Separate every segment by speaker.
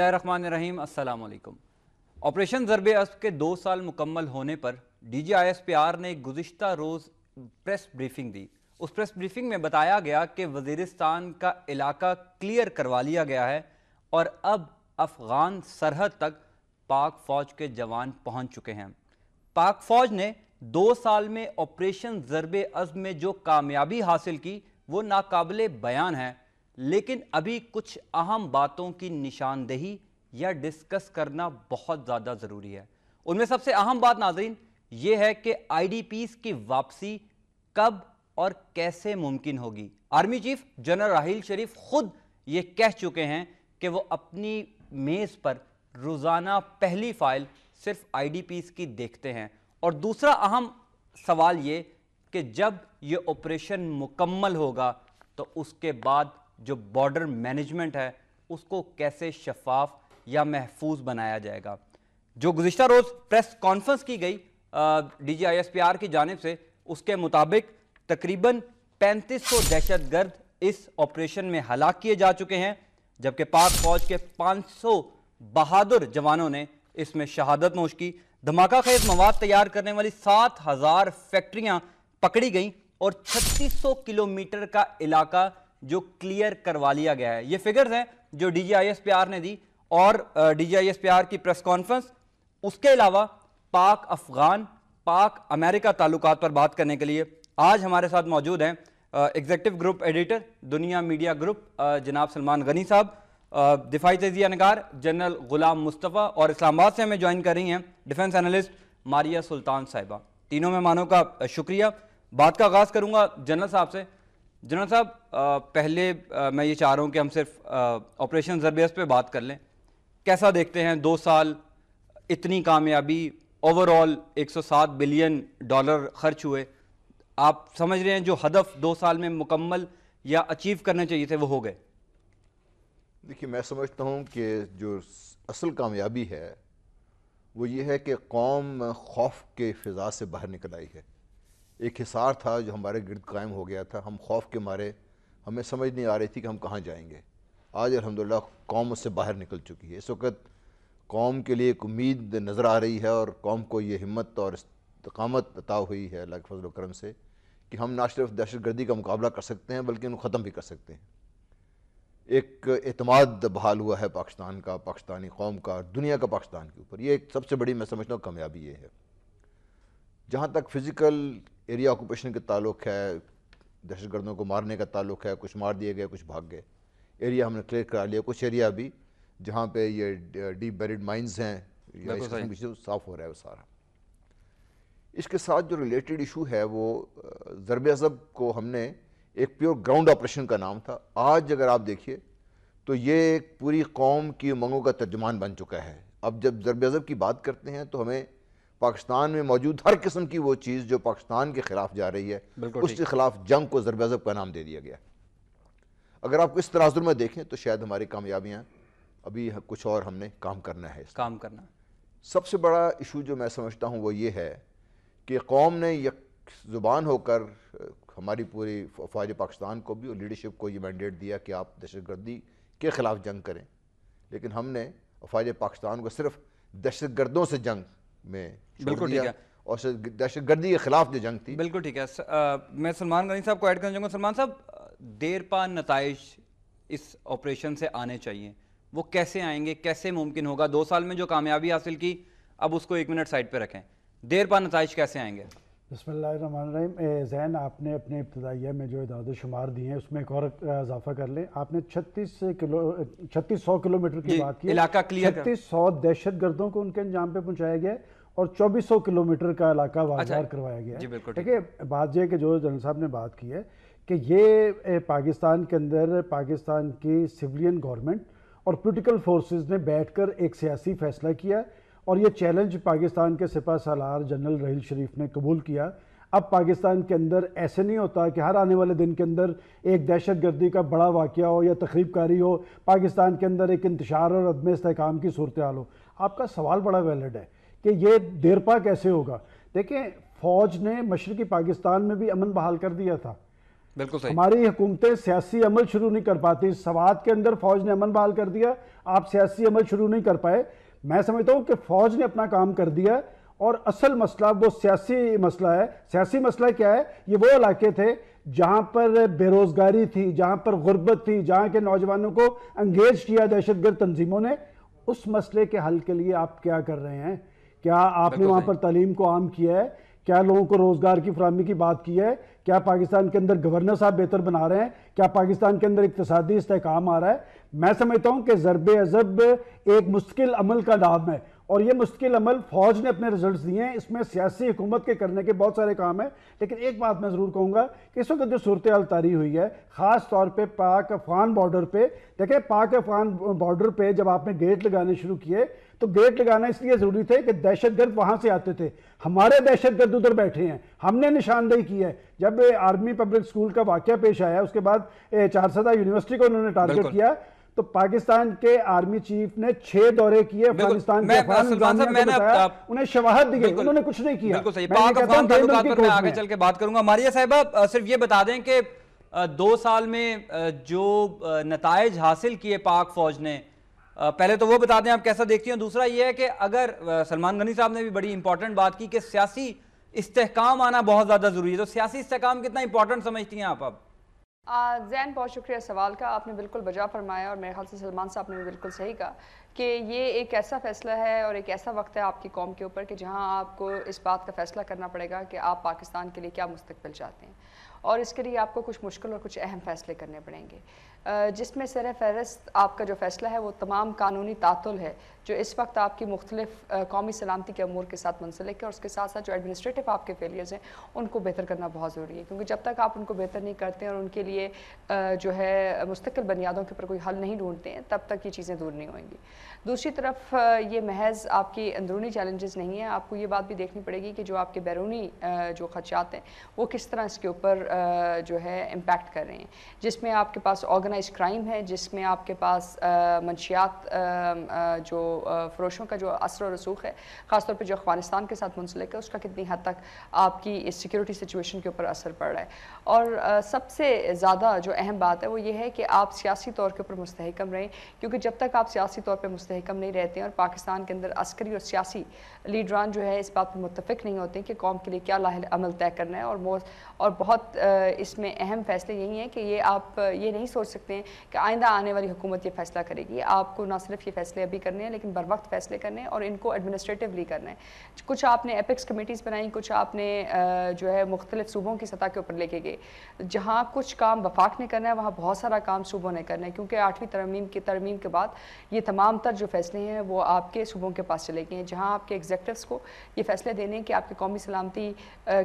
Speaker 1: बसमीम अल्लाम ऑपरेशन ज़रब अस्ब के दो साल मुकम्मल होने पर D G I S P R ने गुज्त रोज़ प्रेस ब्रीफिंग दी उस प्रेस ब्रीफिंग में बताया गया कि वजीरिस्तान का इलाका क्लियर करवा लिया गया है और अब अफ़गान सरहद तक पाक फ़ौज के जवान पहुंच चुके हैं पाक फ़ौज ने दो साल में ऑपरेशन ज़रब अज़म में जो कामयाबी हासिल की वो नाकबले बयान है लेकिन अभी कुछ अहम बातों की निशानदेही या डिस्कस करना बहुत ज़्यादा ज़रूरी है उनमें सबसे अहम बात नाजरीन ये है कि आईडीपीस की वापसी कब और कैसे मुमकिन होगी army chief general Raheel Sharif खुद ये कह चुके हैं कि वो अपनी मेज़ पर रोज़ाना पहली फाइल सिर्फ आईडीपीस की देखते हैं और दूसरा अहम सवाल ये कि जब ये ऑपरेशन मुकम्मल होगा तो उसके बाद जो बॉर्डर मैनेजमेंट है उसको कैसे शफाफ या महफूज बनाया जाएगा जो गुजशत रोज़ प्रेस कॉन्फ्रेंस की गई D G I S P R की जानब से उसके मुताबिक तकरीबन पैंतीस सौ दहशत गर्द इस ऑपरेशन में हलाक किए जा चुके हैं जबकि पाक फौज के पाँच सौ बहादुर जवानों ने इसमें शहादत नोश की धमाका खेज मवाद तैयार करने वाली सात हज़ार फैक्ट्रियां पकड़ी गईं और छत्तीस सौ किलोमीटर का इलाका जो क्लियर करवा लिया गया है ये फिगर्स हैं जो आर ने दी और आर की प्रेस कॉन्फ्रेंस उसके अलावा पाक अफगान पाक अमेरिका ताल्लुकात पर बात करने के लिए आज हमारे साथ मौजूद हैं executive group editor Dunya media group जनाब सलमान गनी साहब दिफाई तजिया नगार जनरल गुलाम मुस्तफ़ा और इस्लामाबाद से हमें ज्वाइन कर रही हैं डिफेंस एनालिस्ट मारिया सुल्तान साहिबा तीनों मेहमानों का शुक्रिया बात का आगाज़ करूंगा जनरल साहब से जनरल साहब पहले आ, मैं ये चाह रहा हूँ कि हम सिर्फ ऑपरेशन जरबेस पे बात कर लें कैसा देखते हैं दो साल इतनी कामयाबी ओवरऑल 107 बिलियन डॉलर खर्च हुए आप समझ रहे हैं जो हदफ दो साल में मुकम्मल या अचीव करने चाहिए थे वो हो
Speaker 2: गए देखिए मैं समझता हूँ कि जो असल कामयाबी है वो ये है कि कौम खौफ के फ़िज़ा से बाहर निकल आई है एक हिसार था जो हमारे गिरद कायम हो गया था हम खौफ के मारे हमें समझ नहीं आ रही थी कि हम कहाँ जाएंगे आज अलहमदिल्ला कौम उससे बाहर निकल चुकी है इस वक्त कौम के लिए एक उम्मीद नज़र आ रही है और कौम को ये हिम्मत और इसकामत अता हुई है अल्लाह के फजल करम से कि हम ना सिर्फ दहशत गर्दी का मुकाबला कर सकते हैं बल्कि उनको ख़त्म भी कर सकते हैं एक अतमाद बहाल हुआ है पाकिस्तान का पाकिस्तानी कौम का दुनिया का पाकिस्तान के ऊपर ये एक सबसे बड़ी मैं समझता हूँ कामयाबी ये है जहाँ तक फ़िज़िकल एरिया ऑक्यूपेशन का ताल्लुक है दहशत गर्दों को मारने का ताल्लुक है कुछ मार दिए गए कुछ भाग गए एरिया हमने क्लियर करा लिया कुछ एरिया भी जहाँ पे ये डीप बेरिड माइंस हैं या साफ हो रहा है वो सारा इसके साथ जो रिलेटेड इशू है वो ज़रब अजब को हमने एक प्योर ग्राउंड ऑपरेशन का नाम था आज अगर आप देखिए तो ये एक पूरी कौम की उमंगों का तर्जमान बन चुका है अब जब ज़रब अजब की बात करते हैं तो हमें पाकिस्तान में मौजूद हर किस्म की वो चीज़ जो पाकिस्तान के ख़िलाफ़ जा रही है उसके ख़िलाफ़ जंग को ज़रबेज़ब का नाम दे दिया गया अगर आप इस तनाजुर में देखें तो शायद हमारी कामयाबियाँ अभी कुछ और हमने काम करना है काम करना सबसे बड़ा इशू जो मैं समझता हूँ वो ये है कि कौम ने यक ज़ुबान होकर हमारी पूरी फौज पाकिस्तान को भी और लीडरशिप को ये मैंडेट दिया कि आप दहशतगर्दी के ख़िलाफ़ जंग करें लेकिन हमने फौज पाकिस्तान को सिर्फ दहशतगर्दों से जंग में बिल्कुल ठीक है और दहशत गर्दी के खिलाफ जो जंग थी
Speaker 1: बिल्कुल ठीक है स, आ, मैं सलमान गनी साहब को ऐड करना चाहूँगा सलमान साहब देर पा नतज इस ऑपरेशन से आने चाहिए वो कैसे आएंगे कैसे मुमकिन होगा दो साल में जो कामयाबी हासिल की अब उसको एक मिनट साइड पर रखें देर पा नतज कैसे आएंगे
Speaker 3: बसमीम जैन आपने अपने इब्तदाइया में जो इदाद शुमार दिए हैं उसमें एक और इजाफा कर लें आपने छत्तीस किलो छत्तीस सौ किलोमीटर की बात की इलाका क्लियर छत्तीस सौ दहशत गर्दों को उनके अंजाम पे पहुंचाया गया और चौबीस सौ किलोमीटर का इलाका वाजार अच्छा, करवाया गया ठीक है बात यह कि जो जनरल साहब ने बात की है कि ये पाकिस्तान के अंदर पाकिस्तान की सिविलियन गवर्नमेंट और पोलिटिकल फोर्सेज ने कर एक सियासी फैसला किया है और ये चैलेंज पाकिस्तान के सिपा सालार जनरल रहील शरीफ ने कबूल किया अब पाकिस्तान के अंदर ऐसे नहीं होता कि हर आने वाले दिन के अंदर एक दहशत गर्दी का बड़ा वाक़ हो या तकरीबकारी हो पाकिस्तान के अंदर एक इंतशार और अदम इसकाम की सूरत हाल हो आपका सवाल बड़ा वैलड है कि ये देरपा कैसे होगा देखें फ़ौज ने मशरक़ी पाकिस्तान में भी अमन बहाल कर दिया था बिल्कुल सही हमारी हुकूमतें सियासी अमल शुरू नहीं कर पाती सवाद के अंदर फौज ने अमन बहाल कर दिया आप सियासी अमल शुरू नहीं कर पाए मैं समझता हूँ कि फौज ने अपना काम कर दिया और असल मसला वो सियासी मसला है सियासी मसला क्या है ये वो इलाके थे जहाँ पर बेरोज़गारी थी जहाँ पर गुर्बत थी जहाँ के नौजवानों को अंगेज किया दहशत गर्द तंजीमों ने उस मसले के हल के लिए आप क्या कर रहे हैं क्या आपने वहाँ पर तालीम को आम किया है क्या लोगों को रोज़गार की फरहमी की बात की है क्या पाकिस्तान के अंदर गवर्नर साहब बेहतर बना रहे हैं क्या पाकिस्तान के अंदर इकतदी इसकाम आ रहा है मैं समझता हूं कि ज़रब अजब एक मुश्किल अमल का नाम है और ये मुश्किल अमल फौज ने अपने रिजल्ट दिए हैं इसमें सियासी हुकूमत के करने के बहुत सारे काम हैं लेकिन एक बात मैं ज़रूर कहूँगा कि इस वक्त जो सूरत हाल तारी हुई है ख़ास तौर पे पाक अफगान बॉर्डर पे देखें पाक अफगान बॉर्डर पे जब आपने गेट लगाने शुरू किए तो गेट लगाना इसलिए ज़रूरी थे कि दहशत गर्द वहाँ से आते थे हमारे दहशत गर्द उधर बैठे हैं हमने निशानदेही की है जब आर्मी पब्लिक स्कूल का वाक्य पेश आया उसके बाद चारसदा यूनिवर्सिटी को उन्होंने टारगेट किया तो पाकिस्तान के आर्मी चीफ ने छह दौरे किए अफगानिस्तान के उन्हें शवाहत दी गई उन्होंने कुछ नहीं किया बिल्कुल मैं आगे चल के
Speaker 1: बात करूंगा मारिया साहिबा सिर्फ ये बता दें कि दो साल में जो नतज हासिल किए पाक फौज ने पहले तो वो बता दें आप कैसा देखती हैं दूसरा ये है कि अगर सलमान गनी साहब ने भी बड़ी इंपॉर्टेंट बात की कि सियासी इस्तेकाम आना बहुत ज़्यादा ज़रूरी है तो सियासी इस्तेकाम कितना इंपॉर्टेंट समझती हैं आप अब
Speaker 4: जैन बहुत शुक्रिया सवाल का आपने बिल्कुल बजा फरमाया और मेरे ख्याल से सलमान साहब ने भी बिल्कुल सही कहा कि ये एक ऐसा फ़ैसला है और एक ऐसा वक्त है आपकी कौम के ऊपर कि जहां आपको इस बात का फ़ैसला करना पड़ेगा कि आप पाकिस्तान के लिए क्या मुस्तबिल चाहते हैं और इसके लिए आपको कुछ मुश्किल और कुछ अहम फ़ैसले करने पड़ेंगे जिसमें सर फहरस्त आपका जो फैसला है वो तमाम कानूनी तातुल है जो इस वक्त आपकी मुख्तलिफ कौमी सलामती के अमूर के साथ मुंसलिक है और उसके साथ साथ जो एडमिनिस्ट्रेटिव आपके फेलियर्स हैं उनको बेहतर करना बहुत ज़रूरी है क्योंकि जब तक आप उनको बेहतर नहीं करते हैं और उनके लिए जो है मुस्तकिल बुनियादों के ऊपर कोई हल नहीं ढूंढते हैं तब तक ये चीज़ें दूर नहीं होंगी दूसरी तरफ ये महज आपकी अंदरूनी चैलेंजेस नहीं है आपको ये बात भी देखनी पड़ेगी कि जो आपके बैरूनी जो खदशात हैं वो किस तरह इसके ऊपर जो है इम्पेक्ट कर रहे हैं जिसमें आपके पास ऑर्गेनाइज क्राइम है जिसमें आपके पास मंशियात जो फरोशों का जो असर और रसूख है ख़ासतौर पर जो अफगानिस्तान के साथ मुंसलिक है उसका कितनी हद तक आपकी इस सिक्योरिटी सिचुएशन के ऊपर असर पड़ रहा है और सबसे ज़्यादा जो अहम बात है वो ये है कि आप सियासी तौर के ऊपर मुस्तकम रहें क्योंकि जब तक आप सियासी तौर पर मुस्तक मुस्तकम नहीं रहते हैं और पाकिस्तान के अंदर अस्करी और सियासी लीडरान जो है इस बात पर मुतफ़ नहीं होते कि कौम के लिए क्या लाह अमल तय करना है और मोस और बहुत इसमें अहम फैसले यही हैं कि ये आप ये नहीं सोच सकते हैं कि आइंदा आने वाली हुकूमत ये फैसला करेगी आपको ना सिर्फ ये फैसले अभी करने हैं लेकिन बर वक्त फैसले करने हैं और इनको एडमिनिस्ट्रेटिवली करना है कुछ आपने एपिक्स कमेटीज़ बनाई कुछ आपने जो है मुख्तलिफ सूबों की सतह के ऊपर लेके गए जहाँ कुछ काम वफाक ने करना है वहाँ बहुत सारा काम सूबों ने करना है क्योंकि आठवीं तरमीम की तरमीम के बाद ये तमाम तर जो जो फैसले हैं वो आपके सूबों के पास चले गए हैं जहाँ आपके एग्जेक्टिव्स को ये फैसले देने कि आपके कौमी सलामती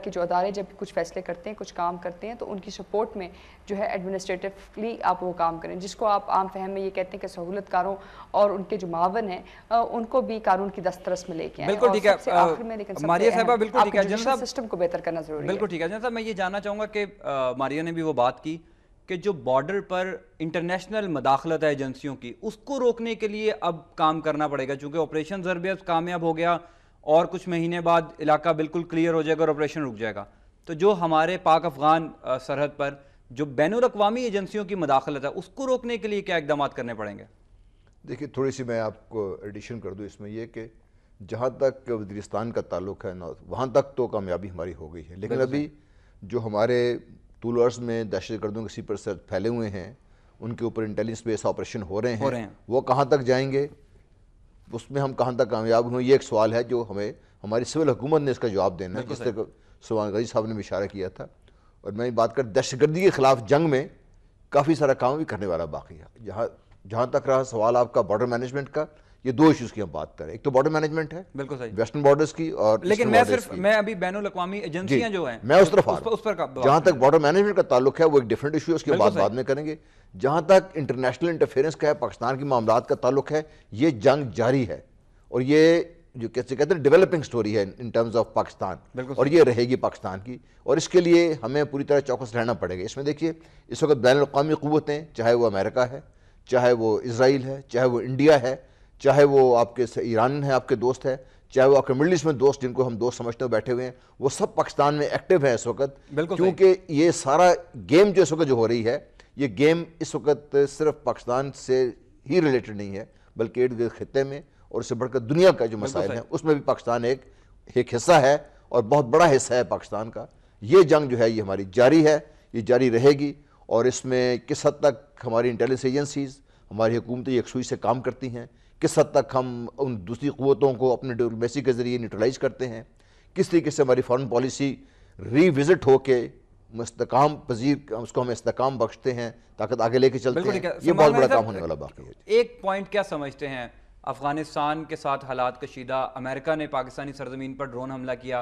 Speaker 4: के जो अदारे जब कुछ फैसले करते हैं कुछ काम करते हैं तो उनकी सपोर्ट में जो है एडमिनिस्ट्रेटिवली आप वो काम करें जिसको आप आम फहम में ये कहते हैं कि सहूलतकारों और उनके जो मावन हैं उनको भी कानून की दस्तरस में लेके ठीक है बिल्कुल ठीक है सिस्टम को बेहतर करना जरूरी बिल्कुल ठीक है
Speaker 1: मैं ये जानना चाहूँगा कि मारिया ने भी वो बात की कि जो बॉर्डर पर इंटरनेशनल मदाखलत है एजेंसियों की उसको रोकने के लिए अब काम करना पड़ेगा चूंकि ऑपरेशन जरबियत कामयाब हो गया और कुछ महीने बाद इलाका बिल्कुल क्लियर हो जाएगा और ऑपरेशन रुक जाएगा तो जो हमारे पाक अफगान सरहद पर जो बैन अवी एजेंसियों की मदाखलत है उसको रोकने के लिए क्या इकदाम करने पड़ेंगे
Speaker 2: देखिए थोड़ी सी मैं आपको एडिशन कर दूँ इसमें यह कि जहाँ तक वजीरस्तान का ताल्लुक है नॉर्थ वहाँ तक तो कामयाबी हमारी हो गई है लेकिन अभी जो हमारे टूलर्स में दहशतगर्दों के सिपर सर फैले हुए हैं उनके ऊपर इंटेलिजेंस बेस ऑपरेशन हो रहे हैं, वो कहाँ तक जाएंगे उसमें हम कहाँ तक कामयाब हुए ये एक सवाल है जो हमें हमारी सिविल हुकूमत ने इसका जवाब देना है जिस तरह सुबह गजी साहब ने भी इशारा किया था और मैं बात कर दहशतगर्दी के ख़िलाफ़ जंग में काफ़ी सारा काम भी करने वाला बाकी है जहाँ जहाँ तक रहा सवाल आपका बॉर्डर मैनेजमेंट का ये दो इश्यूज की हम बात करें एक तो बॉर्डर मैनेजमेंट है बिल्कुल सही वेस्टर्न बॉर्डर्स की और लेकिन मैं सिर्फ
Speaker 1: मैं अभी बैन अवी एजेंसियां जो हैं मैं उस तरफ उस, उस पर जहां तक
Speaker 2: बॉर्डर मैनेजमेंट का ताल्लुक है वो एक डिफरेंट इशू है उसकी बात बाद में करेंगे जहां तक इंटरनेशनल इंटरफेरेंस का है पाकिस्तान के मामला का ताल्लुक है ये जंग जारी है और ये जो कैसे कहते हैं डेवलपिंग स्टोरी है इन टर्म्स ऑफ पाकिस्तान और ये रहेगी पाकिस्तान की और इसके लिए हमें पूरी तरह चौकस रहना पड़ेगा इसमें देखिए इस वक्त बैन अवी क़वतें चाहे वो अमेरिका है चाहे वो इसराइल है चाहे वो इंडिया है चाहे वो आपके ईरान है आपके दोस्त हैं चाहे वो आपके मिडल ईस्ट में दोस्त जिनको हम दोस्त समझते हुए बैठे हुए हैं वो सब पाकिस्तान में एक्टिव है इस वक्त क्योंकि ये सारा गेम जो इस वक्त जो हो रही है ये गेम इस वक्त सिर्फ पाकिस्तान से ही रिलेटेड नहीं है बल्कि इर्द गिर्द खत्े में और इससे बढ़कर दुनिया का जो मसाइल है उसमें भी पाकिस्तान एक एक हिस्सा है और बहुत बड़ा हिस्सा है पाकिस्तान का ये जंग जो है ये हमारी जारी है ये जारी रहेगी और इसमें किस हद तक हमारी इंटेलिजेंस एजेंसीज़ हमारी हुकूमतें यकसुई से काम करती हैं किस हद तक हम उन दूसरी क़वतों को अपने डिप्लोमेसी के ज़रिए न्यूट्रलाइज करते हैं किस तरीके से हमारी फॉरेन पॉलिसी रीविज़िट होके मस्तकाम पजीर उसको हम इस्तकाम बख्शते हैं ताकत आगे लेके चलते हैं ये बहुत बड़ा काम होने वाला बाकी
Speaker 1: है एक पॉइंट क्या समझते हैं अफगानिस्तान के साथ हालात कशीदा अमेरिका ने पाकिस्तानी सरजमीन पर ड्रोन हमला किया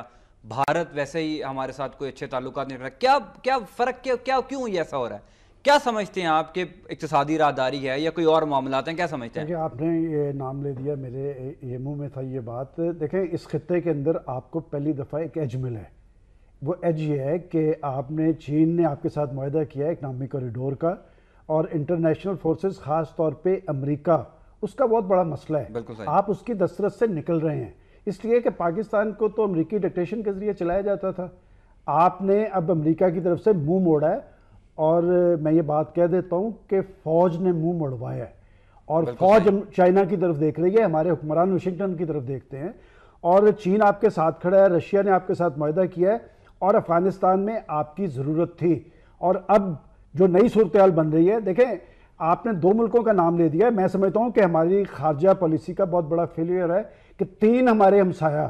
Speaker 1: भारत वैसे ही हमारे साथ कोई अच्छे ताल्लुक नहीं रखा क्या क्या फ़र्क क्या क्यों ऐसा हो रहा है क्या समझते हैं आपके इकतदी तो राहदारी है या कोई और मामला हैं क्या समझते हैं
Speaker 3: आपने ये नाम ले दिया मेरे ये मुँह में था ये बात देखें इस खत्े के अंदर आपको पहली दफ़ा एक एज मिला है वो एज ये है कि आपने चीन ने आपके साथ माहा किया है इकनॉमिक कॉरिडोर का और इंटरनेशनल फोर्सेस ख़ास तौर पे अमेरिका उसका बहुत बड़ा मसला है आप उसकी दशरथ से निकल रहे हैं इसलिए कि पाकिस्तान को तो अमरीकी डिक्टेशन के ज़रिए चलाया जाता था आपने अब अमरीका की तरफ से मुंह मोड़ा है और मैं ये बात कह देता हूँ कि फ़ौज ने मुंह मड़वाया है और फ़ौज चाइना की तरफ देख रही है हमारे हुक्मरान वाशिंगटन की तरफ देखते हैं और चीन आपके साथ खड़ा है रशिया ने आपके साथ माहा किया है और अफ़गानिस्तान में आपकी ज़रूरत थी और अब जो नई सूरत बन रही है देखें आपने दो मुल्कों का नाम ले दिया मैं समझता हूँ कि हमारी खारजा पॉलिसी का बहुत बड़ा फेलियर है कि तीन हमारे हमसाया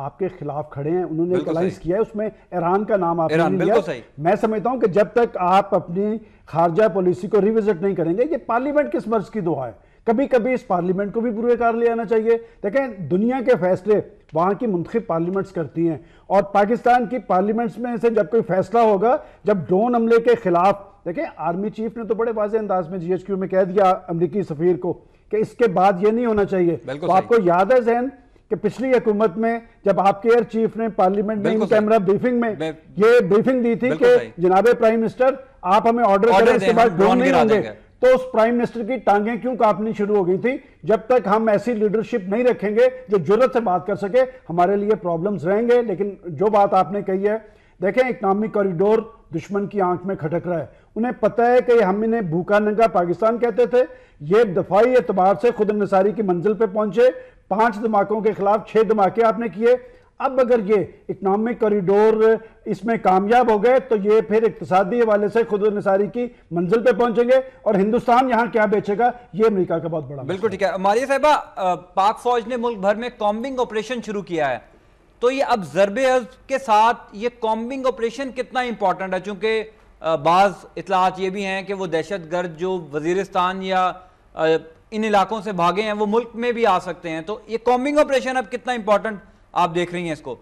Speaker 3: आपके खिलाफ खड़े हैं उन्होंने एक किया है उसमें ईरान का नाम आपने नहीं लिया मैं समझता हूं कि जब तक आप अपनी खारजा पॉलिसी को रिविजिट नहीं करेंगे ये पार्लियामेंट किस मर्ज की दुआ है कभी कभी इस पार्लियामेंट को भी बुरे कार ले आना चाहिए देखें दुनिया के फैसले वहाँ की मुंतब पार्लियामेंट्स करती हैं और पाकिस्तान की पार्लियामेंट्स में से जब कोई फैसला होगा जब ड्रोन हमले के खिलाफ देखें आर्मी चीफ ने तो बड़े वाजे अंदाज में जीएचक्यू में कह दिया अमरीकी सफ़ीर को कि इसके बाद ये नहीं होना चाहिए तो आपको याद है जहन कि पिछली हुकूमत में जब आपके एयर चीफ ने पार्लियामेंट में कैमरा ब्रीफिंग में ये ब्रीफिंग दी थी कि जनाब प्राइम मिनिस्टर आप हमें ऑर्डर करें इसके बाद ड्रोन नहीं होंगे तो उस प्राइम मिनिस्टर की टांगे क्यों कांपनी शुरू हो गई थी जब तक हम ऐसी लीडरशिप नहीं रखेंगे जो जरूरत से बात कर सके हमारे लिए प्रॉब्लम्स रहेंगे लेकिन जो बात आपने कही है देखें इकोनॉमिक कॉरिडोर दुश्मन की आंख में खटक रहा है उन्हें पता है कि हम इन्हें भूखा नंगा पाकिस्तान कहते थे ये दफाई एतबार से खुद निसारी की मंजिल पर पहुंचे पांच धमाकों के खिलाफ छह धमाके आपने किए अब अगर ये इकनॉमिक कॉरिडोर इसमें कामयाब हो गए तो ये फिर इकतदी हवाले से खुद नसारी की मंजिल पे पहुंचेंगे और हिंदुस्तान यहाँ क्या बेचेगा ये अमेरिका का बहुत बड़ा
Speaker 1: बिल्कुल ठीक है मारिया साहबा पाक फौज ने मुल्क भर में कॉम्बिंग ऑपरेशन शुरू किया है तो ये अब जरब के साथ ये कॉम्बिंग ऑपरेशन कितना इंपॉर्टेंट है चूंकि बाज़ इतलाहत ये भी हैं कि वो दहशत गर्द जो वजीरस्तान या इन इलाकों से भागे हैं वो मुल्क में भी आ सकते हैं तो ये कॉम्बिंग ऑपरेशन अब कितना इंपॉर्टेंट आप देख रही हैं इसको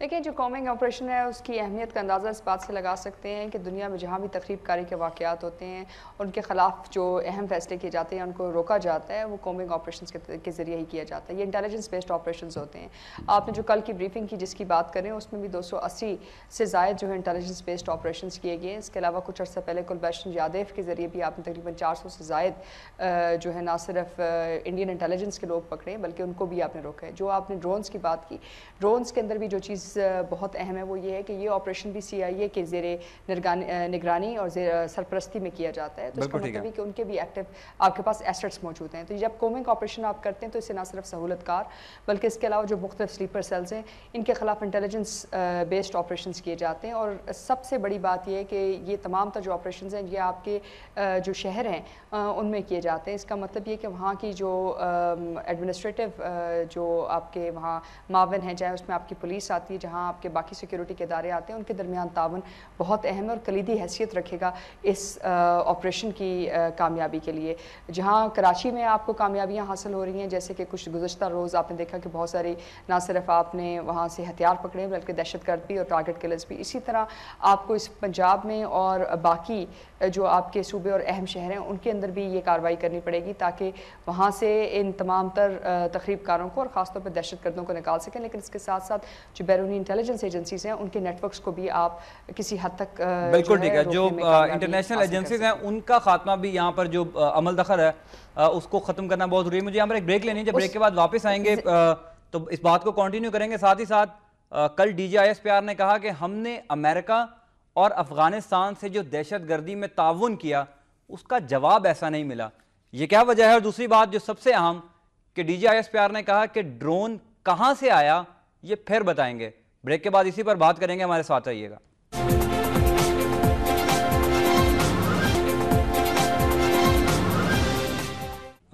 Speaker 4: देखिए जो कॉमिंग ऑपरेशन है उसकी अहमियत का अंदाज़ा इस बात से लगा सकते हैं कि दुनिया में जहाँ भी तकरीब कारी के वाक़ात होते हैं उनके ख़िलाफ़ जो अहम फैसले किए जाते हैं उनको रोका जाता है वो कॉमिंग ऑपरेशन के, के ज़रिए ही किया जाता है ये इंटेलिजेंस बेस्ड ऑपरेशन होते हैं आपने जो कल की ब्रीफिंग की जिसकी बात करें उसमें भी दो सौ अस्सी से ज़ायद जो है इंटेलिजेंस बेस्ड ऑपरेशन किए गए हैं इसके अलावा कुछ अर्सा पहले कुलबैशन यादव के ज़रिए भी आपने तकरीबन चार सौ से ज़ायद जो है ना सिर्फ इंडियन इंटेलिजेंस के लोग पकड़े बल्कि उनको भी आपने रोका है जो आपने ड्रोन्स की बात की ड्रोन्स के अंदर भी जो चीज़ चीज़ uh, बहुत अहम है वो ये है कि ये ऑपरेशन भी सीआईए के ज़ेर निगरानी और सरपरस्ती में किया जाता है तो इसका मतलब है कि उनके भी एक्टिव आपके पास एसेट्स मौजूद हैं तो जब कोमिंग ऑपरेशन आप करते हैं तो इससे ना सिर्फ सहूलतकार बल्कि इसके अलावा जो मुख्तफ स्लीपर सेल्स हैं इनके खिलाफ इंटेलिजेंस बेस्ड ऑपरेशन किए जाते हैं और सबसे बड़ी बात यह है कि ये तमाम तर जो ऑपरेशन हैं ये आपके जो शहर हैं उनमें किए जाते हैं इसका मतलब ये कि वहाँ की जो एडमिनिस्ट्रेटिव जो आपके वहाँ मावन है चाहे उसमें आपकी पुलिस आती है जहाँ आपके बाकी सिक्योरिटी के इदारे आते हैं उनके दरमियान तावन बहुत अहम है और कलीदी हैसियत रखेगा इस ऑपरेशन की कामयाबी के लिए जहाँ कराची में आपको कामयाबियाँ हासिल हो रही हैं जैसे कि कुछ गुजशत रोज़ आपने देखा कि बहुत सारी ना सिर्फ आपने वहाँ से हथियार पकड़े बल्कि दहशत गर्द भी और टारगेट किलर्स भी इसी तरह आपको इस पंजाब में और बाकी जो आपके सूबे और अहम शहर हैं उनके अंदर भी ये कार्रवाई करनी पड़ेगी ताकि वहाँ से इन तमाम तर तकरीबकारों को और ख़ासतौर पर दहशत गर्दों को निकाल सकें लेकिन इसके साथ साथ जो बैरून बैरूनी इंटेलिजेंस एजेंसीज हैं उनके नेटवर्क्स को भी आप किसी हद तक बिल्कुल ठीक है जो इंटरनेशनल एजेंसीज
Speaker 1: हैं उनका खात्मा भी यहाँ पर जो अमल दखल है उसको ख़त्म करना बहुत जरूरी है मुझे यहाँ पर एक ब्रेक लेनी है जब ब्रेक के बाद वापस आएंगे तो इस बात को कंटिन्यू करेंगे साथ ही साथ कल डी ने कहा कि हमने अमेरिका और अफगानिस्तान से जो दहशत गर्दी में ताउन किया उसका जवाब ऐसा नहीं मिला ये क्या वजह है और दूसरी बात जो सबसे अहम कि डी ने कहा कि ड्रोन कहाँ से आया ये फिर बताएंगे ब्रेक के बाद इसी पर बात करेंगे हमारे साथ आइएगा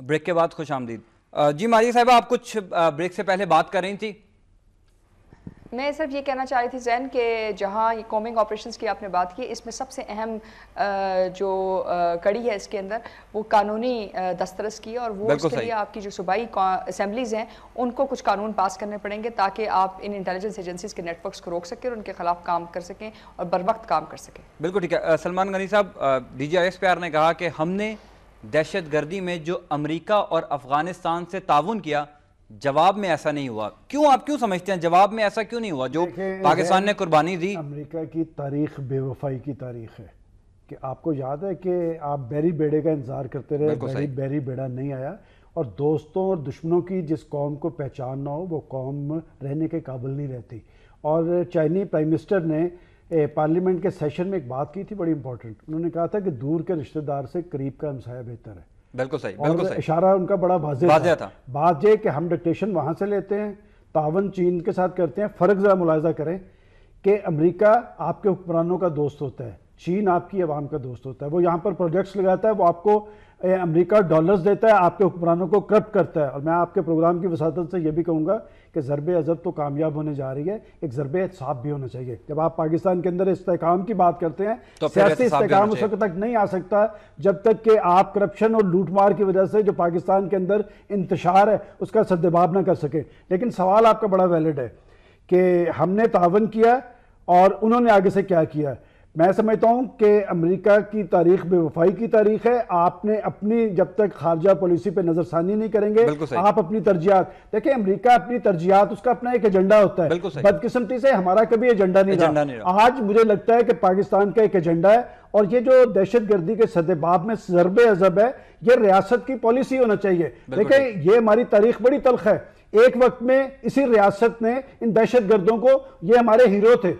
Speaker 1: ब्रेक के बाद खुश आमदीद जी माजी साहब आप कुछ ब्रेक से पहले बात कर रही थी
Speaker 4: मैं सिर्फ ये कहना चाह रही थी जैन के जहाँ ये कॉमिंग ऑपरेशंस की आपने बात की इसमें सबसे अहम जो कड़ी है इसके अंदर वो कानूनी दस्तरस की है और वो उसके लिए आपकी जो सूबाई असम्बलीज हैं उनको कुछ कानून पास करने पड़ेंगे ताकि आप इन इंटेलिजेंस एजेंसीज के नेटवर्क्स को रोक सकें और उनके खिलाफ काम कर सकें और बर वक्त काम कर सकें
Speaker 1: बिल्कुल ठीक है सलमान गनी साहब डी जी आर ने कहा कि हमने दहशत गर्दी में जो अमरीका और अफगानिस्तान से ताउन किया जवाब में ऐसा नहीं हुआ क्यों आप क्यों समझते हैं जवाब में ऐसा क्यों नहीं हुआ जो पाकिस्तान ने कुर्बानी दी
Speaker 3: अमेरिका की तारीख बेवफाई की तारीख है कि आपको याद है कि आप बैरी बेड़े का इंतज़ार करते रहे बैरी बैरी बेड़ा नहीं आया और दोस्तों और दुश्मनों की जिस कौम को पहचान ना हो वो कौम रहने के काबिल नहीं रहती और चाइनी प्राइम मिनिस्टर ने पार्लियामेंट के सेशन में एक बात की थी बड़ी इंपॉर्टेंट उन्होंने कहा था कि दूर के रिश्तेदार से करीब का हमसाया बेहतर है
Speaker 1: बिल्कुल सही बिल्कुल सही
Speaker 3: इशारा उनका बड़ा वाजे था, था बात यह कि हम डिक्टेशन वहाँ से लेते हैं तावन चीन के साथ करते हैं फ़र्क ज़रा मुलायजा करें कि अमरीका आपके हुक्मरानों का दोस्त होता है चीन आपकी आवाम का दोस्त होता है वो यहाँ पर प्रोजेक्ट्स लगाता है वो आपको अमेरिका डॉलर्स देता है आपके हुक्मरानों को करप्ट करता है और मैं आपके प्रोग्राम की वसादत से ये भी कहूँगा कि ज़रब अजब तो कामयाब होने जा रही है एक ज़रब एहसाब भी होना चाहिए जब आप पाकिस्तान के अंदर इस्तेकाम की बात करते हैं तो सियासी इस्तेकाम उस वक्त तक नहीं आ सकता जब तक कि आप करप्शन और लूटमार की वजह से जो पाकिस्तान के अंदर इंतशार है उसका सद्दबाव ना कर सके लेकिन सवाल आपका बड़ा वैलिड है कि हमने तावन किया और उन्होंने आगे से क्या किया है मैं समझता हूँ कि अमेरिका की तारीख बेवफाई की तारीख है आपने अपनी जब तक खारजा पॉलिसी पे नजरसानी नहीं करेंगे आप अपनी तरजियात देखिए अमेरिका अपनी तरजियात उसका अपना एक एजेंडा होता है बदकिस्मती से हमारा कभी एजेंडा नहीं, नहीं रहा आज मुझे लगता है कि पाकिस्तान का एक एजेंडा है और ये जो दहशत गर्दी के सदेबाब में जरब अजब है ये रियासत की पॉलिसी होना चाहिए देखिए ये हमारी तारीख बड़ी तलख है एक वक्त में इसी रियासत ने इन दहशत गर्दों को ये हमारे हीरो थे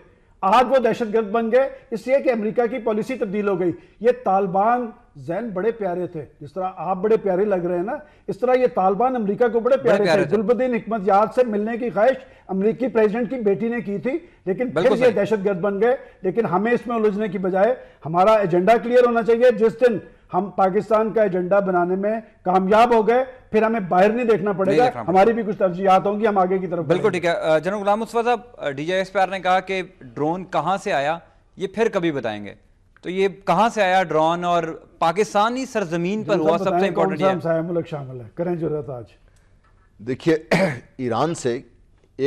Speaker 3: आज वो दहशतगर्द बन गए इसलिए कि अमेरिका की पॉलिसी तब्दील हो गई ये तालिबान जैन बड़े प्यारे थे जिस तरह आप बड़े प्यारे लग रहे हैं ना इस तरह ये तालिबान अमेरिका को बड़े प्यारे, प्यारे थे, गुलबुद्दीन हिकमत याद से मिलने की ख्वाहिश अमरीकी प्रेसिडेंट की बेटी ने की थी लेकिन फिर ये दहशतगर्द बन गए लेकिन हमें इसमें उलझने की बजाय हमारा एजेंडा क्लियर होना चाहिए जिस दिन हम पाकिस्तान का एजेंडा बनाने में कामयाब हो गए फिर हमें बाहर नहीं देखना पड़ेगा नहीं देखना हमारी भी कुछ तरजीहत होंगी हम आगे की तरफ बिल्कुल ठीक
Speaker 1: है जनरल गुलाम साहब डीजीएसपीआर ने कहा कि ड्रोन कहाँ से आया ये फिर कभी बताएंगे तो ये कहाँ से आया ड्रोन और पाकिस्तानी
Speaker 2: सरजमीन पर हुआ सबसे इंपॉर्टेंट
Speaker 3: शामिल है करें जरूरत आज
Speaker 2: देखिए ईरान से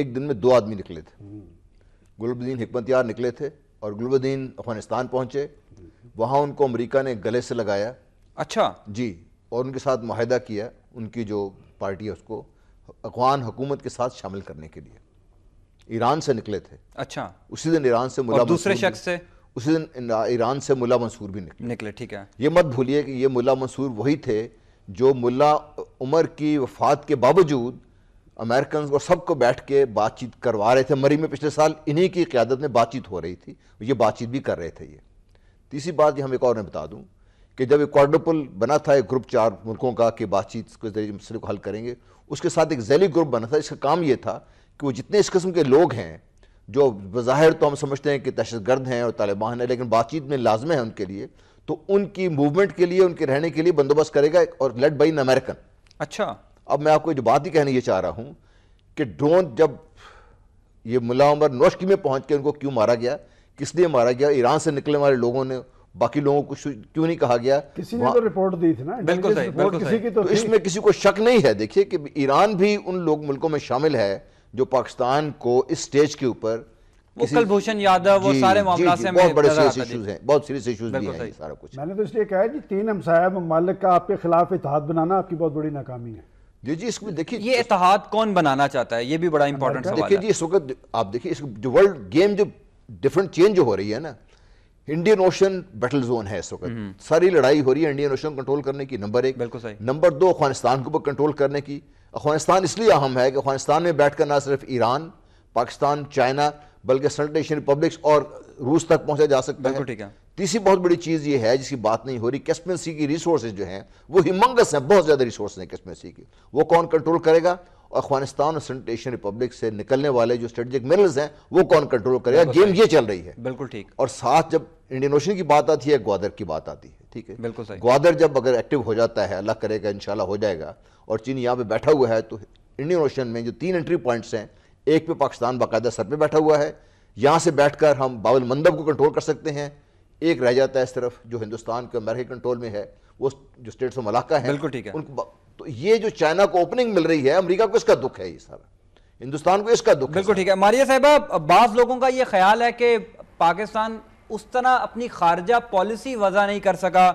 Speaker 2: एक दिन में दो आदमी निकले थे हम्म। गुलबुद्दीन हमत यार निकले थे और गुलबुद्दीन अफगानिस्तान पहुंचे वहाँ उनको अमेरिका ने गले से लगाया अच्छा जी और उनके साथ माहिदा किया उनकी जो पार्टी है उसको अफगान हुकूमत के साथ शामिल करने के लिए ईरान से निकले थे अच्छा उसी दिन ईरान से मुला दूसरे शख्स से उसी दिन ईरान से मुला मंसूर भी निकले निकले ठीक है ये मत भूलिए कि ये मुला मंसूर वही थे जो मुला उमर की वफात के बावजूद अमेरिकन और सबको बैठ के बातचीत करवा रहे थे मरी में पिछले साल इन्हीं की क्यादत में बातचीत हो रही थी ये बातचीत भी कर रहे थे ये तीसरी बात हम एक और मैं बता दूँ कि जब एक क्वारपल बना था एक ग्रुप चार मुल्कों का कि बातचीत के जरिए मसले को हल करेंगे उसके साथ एक जैली ग्रुप बना था इसका काम यह था कि वो जितने इस किस्म के लोग हैं जो बाहिर तो हम समझते हैं कि दहशत गर्द हैं और तालिबान हैं लेकिन बातचीत में लाजम है उनके लिए तो उनकी मूवमेंट के लिए उनके रहने के लिए बंदोबस्त करेगा और लेड बाई इन अमेरिकन अच्छा अब मैं आपको जो बात ही कहनी ये चाह रहा हूँ कि ड्रोन जब ये मुला उमर नौशकी में पहुँच के उनको क्यों मारा गया किस लिए मारा गया ईरान से निकले हमारे लोगों ने बाकी लोगों को क्यों नहीं कहा गया किसी ने तो
Speaker 3: रिपोर्ट दी थी ना बिल्कुल सही बिल्कुल किसी की तो, तो इसमें
Speaker 2: किसी को शक नहीं है देखिए कि ईरान भी उन लोग मुल्कों में शामिल है जो पाकिस्तान को इस स्टेज के ऊपर
Speaker 3: कुलभूषण यादव वो सारे मामला से बहुत बड़े सीरियस इश्यूज
Speaker 2: हैं बहुत सीरियस इश्यूज भी हैं सारा
Speaker 3: कुछ मैंने तो इसलिए कहा है कि तीन हमसाया ममालिक का आपके खिलाफ इतिहाद बनाना आपकी बहुत बड़ी नाकामी है
Speaker 2: जी जी इसमें देखिए ये इतिहाद कौन बनाना चाहता है ये भी बड़ा इंपॉर्टेंट सवाल है देखिए जी इस वक्त आप देखिए इस जो वर्ल्ड गेम जो डिफरेंट चेंज हो रही है ना इंडियन ओशन बैटल जोन है इस वक्त हम्म। सारी लड़ाई हो रही है इंडियन ओशन कंट्रोल करने की नंबर एक बिल्कुल सही नंबर दो अफगानिस्तान को कंट्रोल करने की अफगानिस्तान इसलिए अहम है कि अफगानिस्तान में बैठकर ना सिर्फ ईरान पाकिस्तान चाइना बल्कि सेंट्रल एशियन रिपब्लिक्स और रूस तक पहुंचा जा सकता है तीसरी बहुत बड़ी चीज़ ये है जिसकी बात नहीं हो रही कैस्पियन सी की रिसोर्सेज जो हैं वो हिमंगस हैं बहुत ज़्यादा रिसोर्स हैं कैस्पियन सी की वो कौन कंट्रोल करेगा अफगानिस्तान और सेंट्रल एशियन रिपब्लिक से निकलने वाले जो स्ट्रेटेजिक मिनरल्स हैं वो कौन कंट्रोल करेगा गेम ये चल रही है बिल्कुल ठीक और साथ जब इंडियन ओशन की बात आती है ग्वादर की बात आती है ठीक है बिल्कुल सही ग्वादर जब अगर एक्टिव हो जाता है अल्लाह करेगा इन हो जाएगा और चीन यहाँ पे बैठा हुआ है तो इंडियन ओशन में जो तीन एंट्री पॉइंट्स हैं एक पे पाकिस्तान बाकायदा सर पर बैठा हुआ है यहाँ से बैठकर हम बाबुल मंदब को कंट्रोल कर सकते हैं एक रह जाता है इस तरफ जो हिंदुस्तान के अमेरिकी कंट्रोल में है वो जो स्टेट्स ऑफ मलाका है बिल्कुल ठीक है उनको तो ये जो चाइना को ओपनिंग मिल रही है अमेरिका को इसका दुख है ये सारा हिंदुस्तान को इसका दुख बिल्कुल ठीक है मारिया साहबा बास लोगों का ये ख्याल है कि
Speaker 1: पाकिस्तान उस तरह अपनी खारजा पॉलिसी वजह नहीं कर सका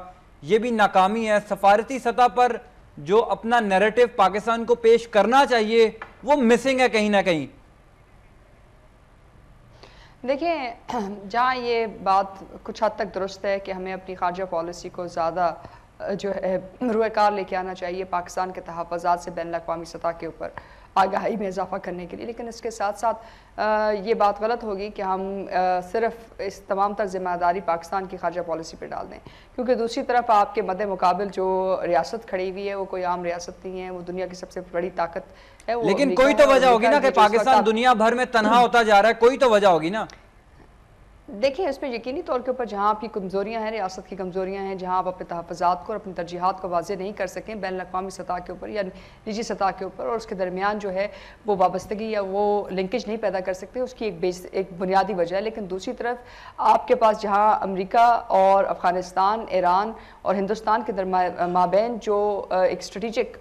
Speaker 1: ये भी नाकामी है सफारती सतह पर जो अपना नैरेटिव पाकिस्तान को पेश करना चाहिए वो मिसिंग है कहीं ना कहीं
Speaker 4: देखिए जहाँ ये बात कुछ हद तक दुरुस्त है कि हमें अपनी खारजा पॉलिसी को ज़्यादा जो है रुए कार लेके आना चाहिए पाकिस्तान के तहफ़ात से बैन अवी सतह के ऊपर आगाही में इजाफा करने के लिए लेकिन इसके साथ साथ आ, ये बात गलत होगी कि हम आ, सिर्फ इस तमाम तर जिम्मेदारी पाकिस्तान की खारजा पॉलिसी पर डाल दें क्योंकि दूसरी तरफ आपके मद मुकाबल जो रियासत खड़ी हुई है वो कोई आम रियासत नहीं है वो दुनिया की सबसे बड़ी ताकत है लेकिन कोई तो वजह होगी ना कि पाकिस्तान
Speaker 1: दुनिया भर में तनहा होता जा रहा है कोई तो वजह होगी ना
Speaker 4: देखिए इसमें यकीनी तौर के ऊपर जहाँ आपकी कमज़ोरियाँ हैं रियासत की कमज़ोरियाँ हैं जहाँ आप अपने तहफ़ात को और अपनी तरजीहत को वाजे नहीं कर सकें बैन अवी सतह के ऊपर या निजी सतह के ऊपर और उसके दरमियान जो है वो वाबस्तगी या वो लिंकेज नहीं पैदा कर सकते उसकी एक बेस एक बुनियादी वजह है लेकिन दूसरी तरफ आपके पास जहाँ अमरीका और अफ़गानिस्तान ईरान और हिंदुस्तान के माबेन जो एक स्ट्रेटिक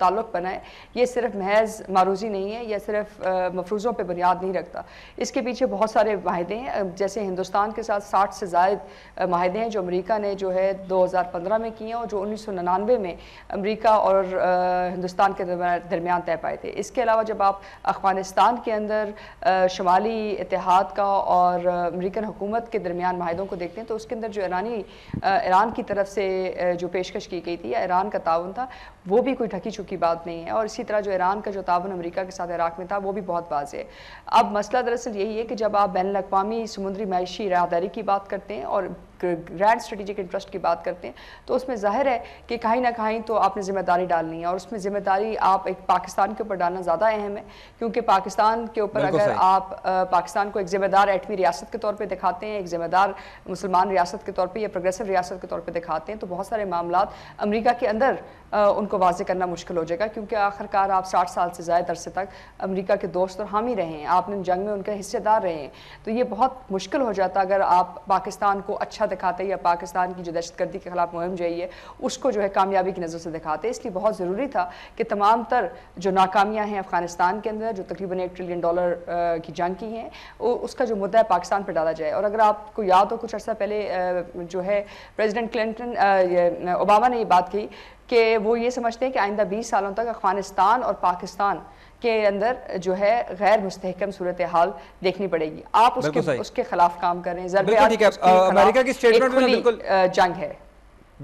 Speaker 4: ताल्लुक बनाए ये सिर्फ महज मारूजी नहीं है यह सिर्फ मफरूज़ों पर बुनियाद नहीं रखता इसके पीछे बहुत सारे वाहदे हैं जैसे हिंदुस्तान के साथ साठ से जायद माहे हैं जो अमेरिका ने जो है 2015 में किए और जो उन्नीस सौ निन्यानवे में अमेरिका और हिंदुस्तान के दरमियान तय पाए थे इसके अलावा जब आप अफगानिस्तान के अंदर शुमाली इतिहाद का और अमेरिकन हुकूमत के दरमियान माहदों को देखते हैं तो उसके अंदर जो ईरानी ईरान की तरफ से जो पेशकश की गई थी या ईरान का ताउन था वो भी कोई ढकी छुकी बात नहीं है और इसी तरह जो ईरान का जो तावन अमरीका के साथ इराक में था वो भी बहुत वाज है अब मसला दरअसल यही है कि जब आप बैन अवी समुद्री मैशी राहदारी की बात करते हैं और ग्रैंड स्ट्रेटिजिक इंटरेस्ट की बात करते हैं तो उसमें जाहिर है कि कहीं ना कहीं तो आपने जिम्मेदारी डालनी है और उसमें जिम्मेदारी आप एक पाकिस्तान के ऊपर डालना ज़्यादा अहम है क्योंकि पाकिस्तान के ऊपर अगर आप आ, पाकिस्तान को एक ज़िम्मेदार एटमी रियासत के तौर पर दिखाते हैं एक ज़िम्मेदार मुसलमान रियासत के तौर पर या प्रोग्रेसिव रियासत के तौर पर दिखाते हैं तो बहुत सारे मामला अमरीका के अंदर उनको वाजे करना मुश्किल हो जाएगा क्योंकि आखिरकार आप साठ साल से ज़्यादा अरसे तक अमेरिका के दोस्त और हम ही रहे हैं आपने जंग में उनके हिस्सेदार रहे हैं तो ये बहुत मुश्किल हो जाता अगर आप पाकिस्तान को अच्छा दिखाते या पाकिस्तान की जो दहशतगर्दी के खिलाफ मुहिम जाइए उसको जो है कामयाबी की नज़र से दिखाते इसलिए बहुत ज़रूरी था कि तमाम तर जो नाकामियाँ हैं अफगानिस्तान के अंदर जो तकरीबन एक ट्रिलियन डॉलर की जंग की हैं उसका जो मुद्दा है पाकिस्तान पर डाला जाए और अगर आपको याद हो कुछ अर्सा पहले जो है प्रेजिडेंट क्लिंटन ओबामा ने ये बात कही कि वो ये समझते हैं कि आइंदा 20 सालों तक अफगानिस्तान और पाकिस्तान के अंदर जो है गैर मुस्तकम सूरत हाल देखनी पड़ेगी आप उसके उसके खिलाफ काम कर रहे हैं अमेरिका की स्टेटमेंट में बिल्कुल जंग है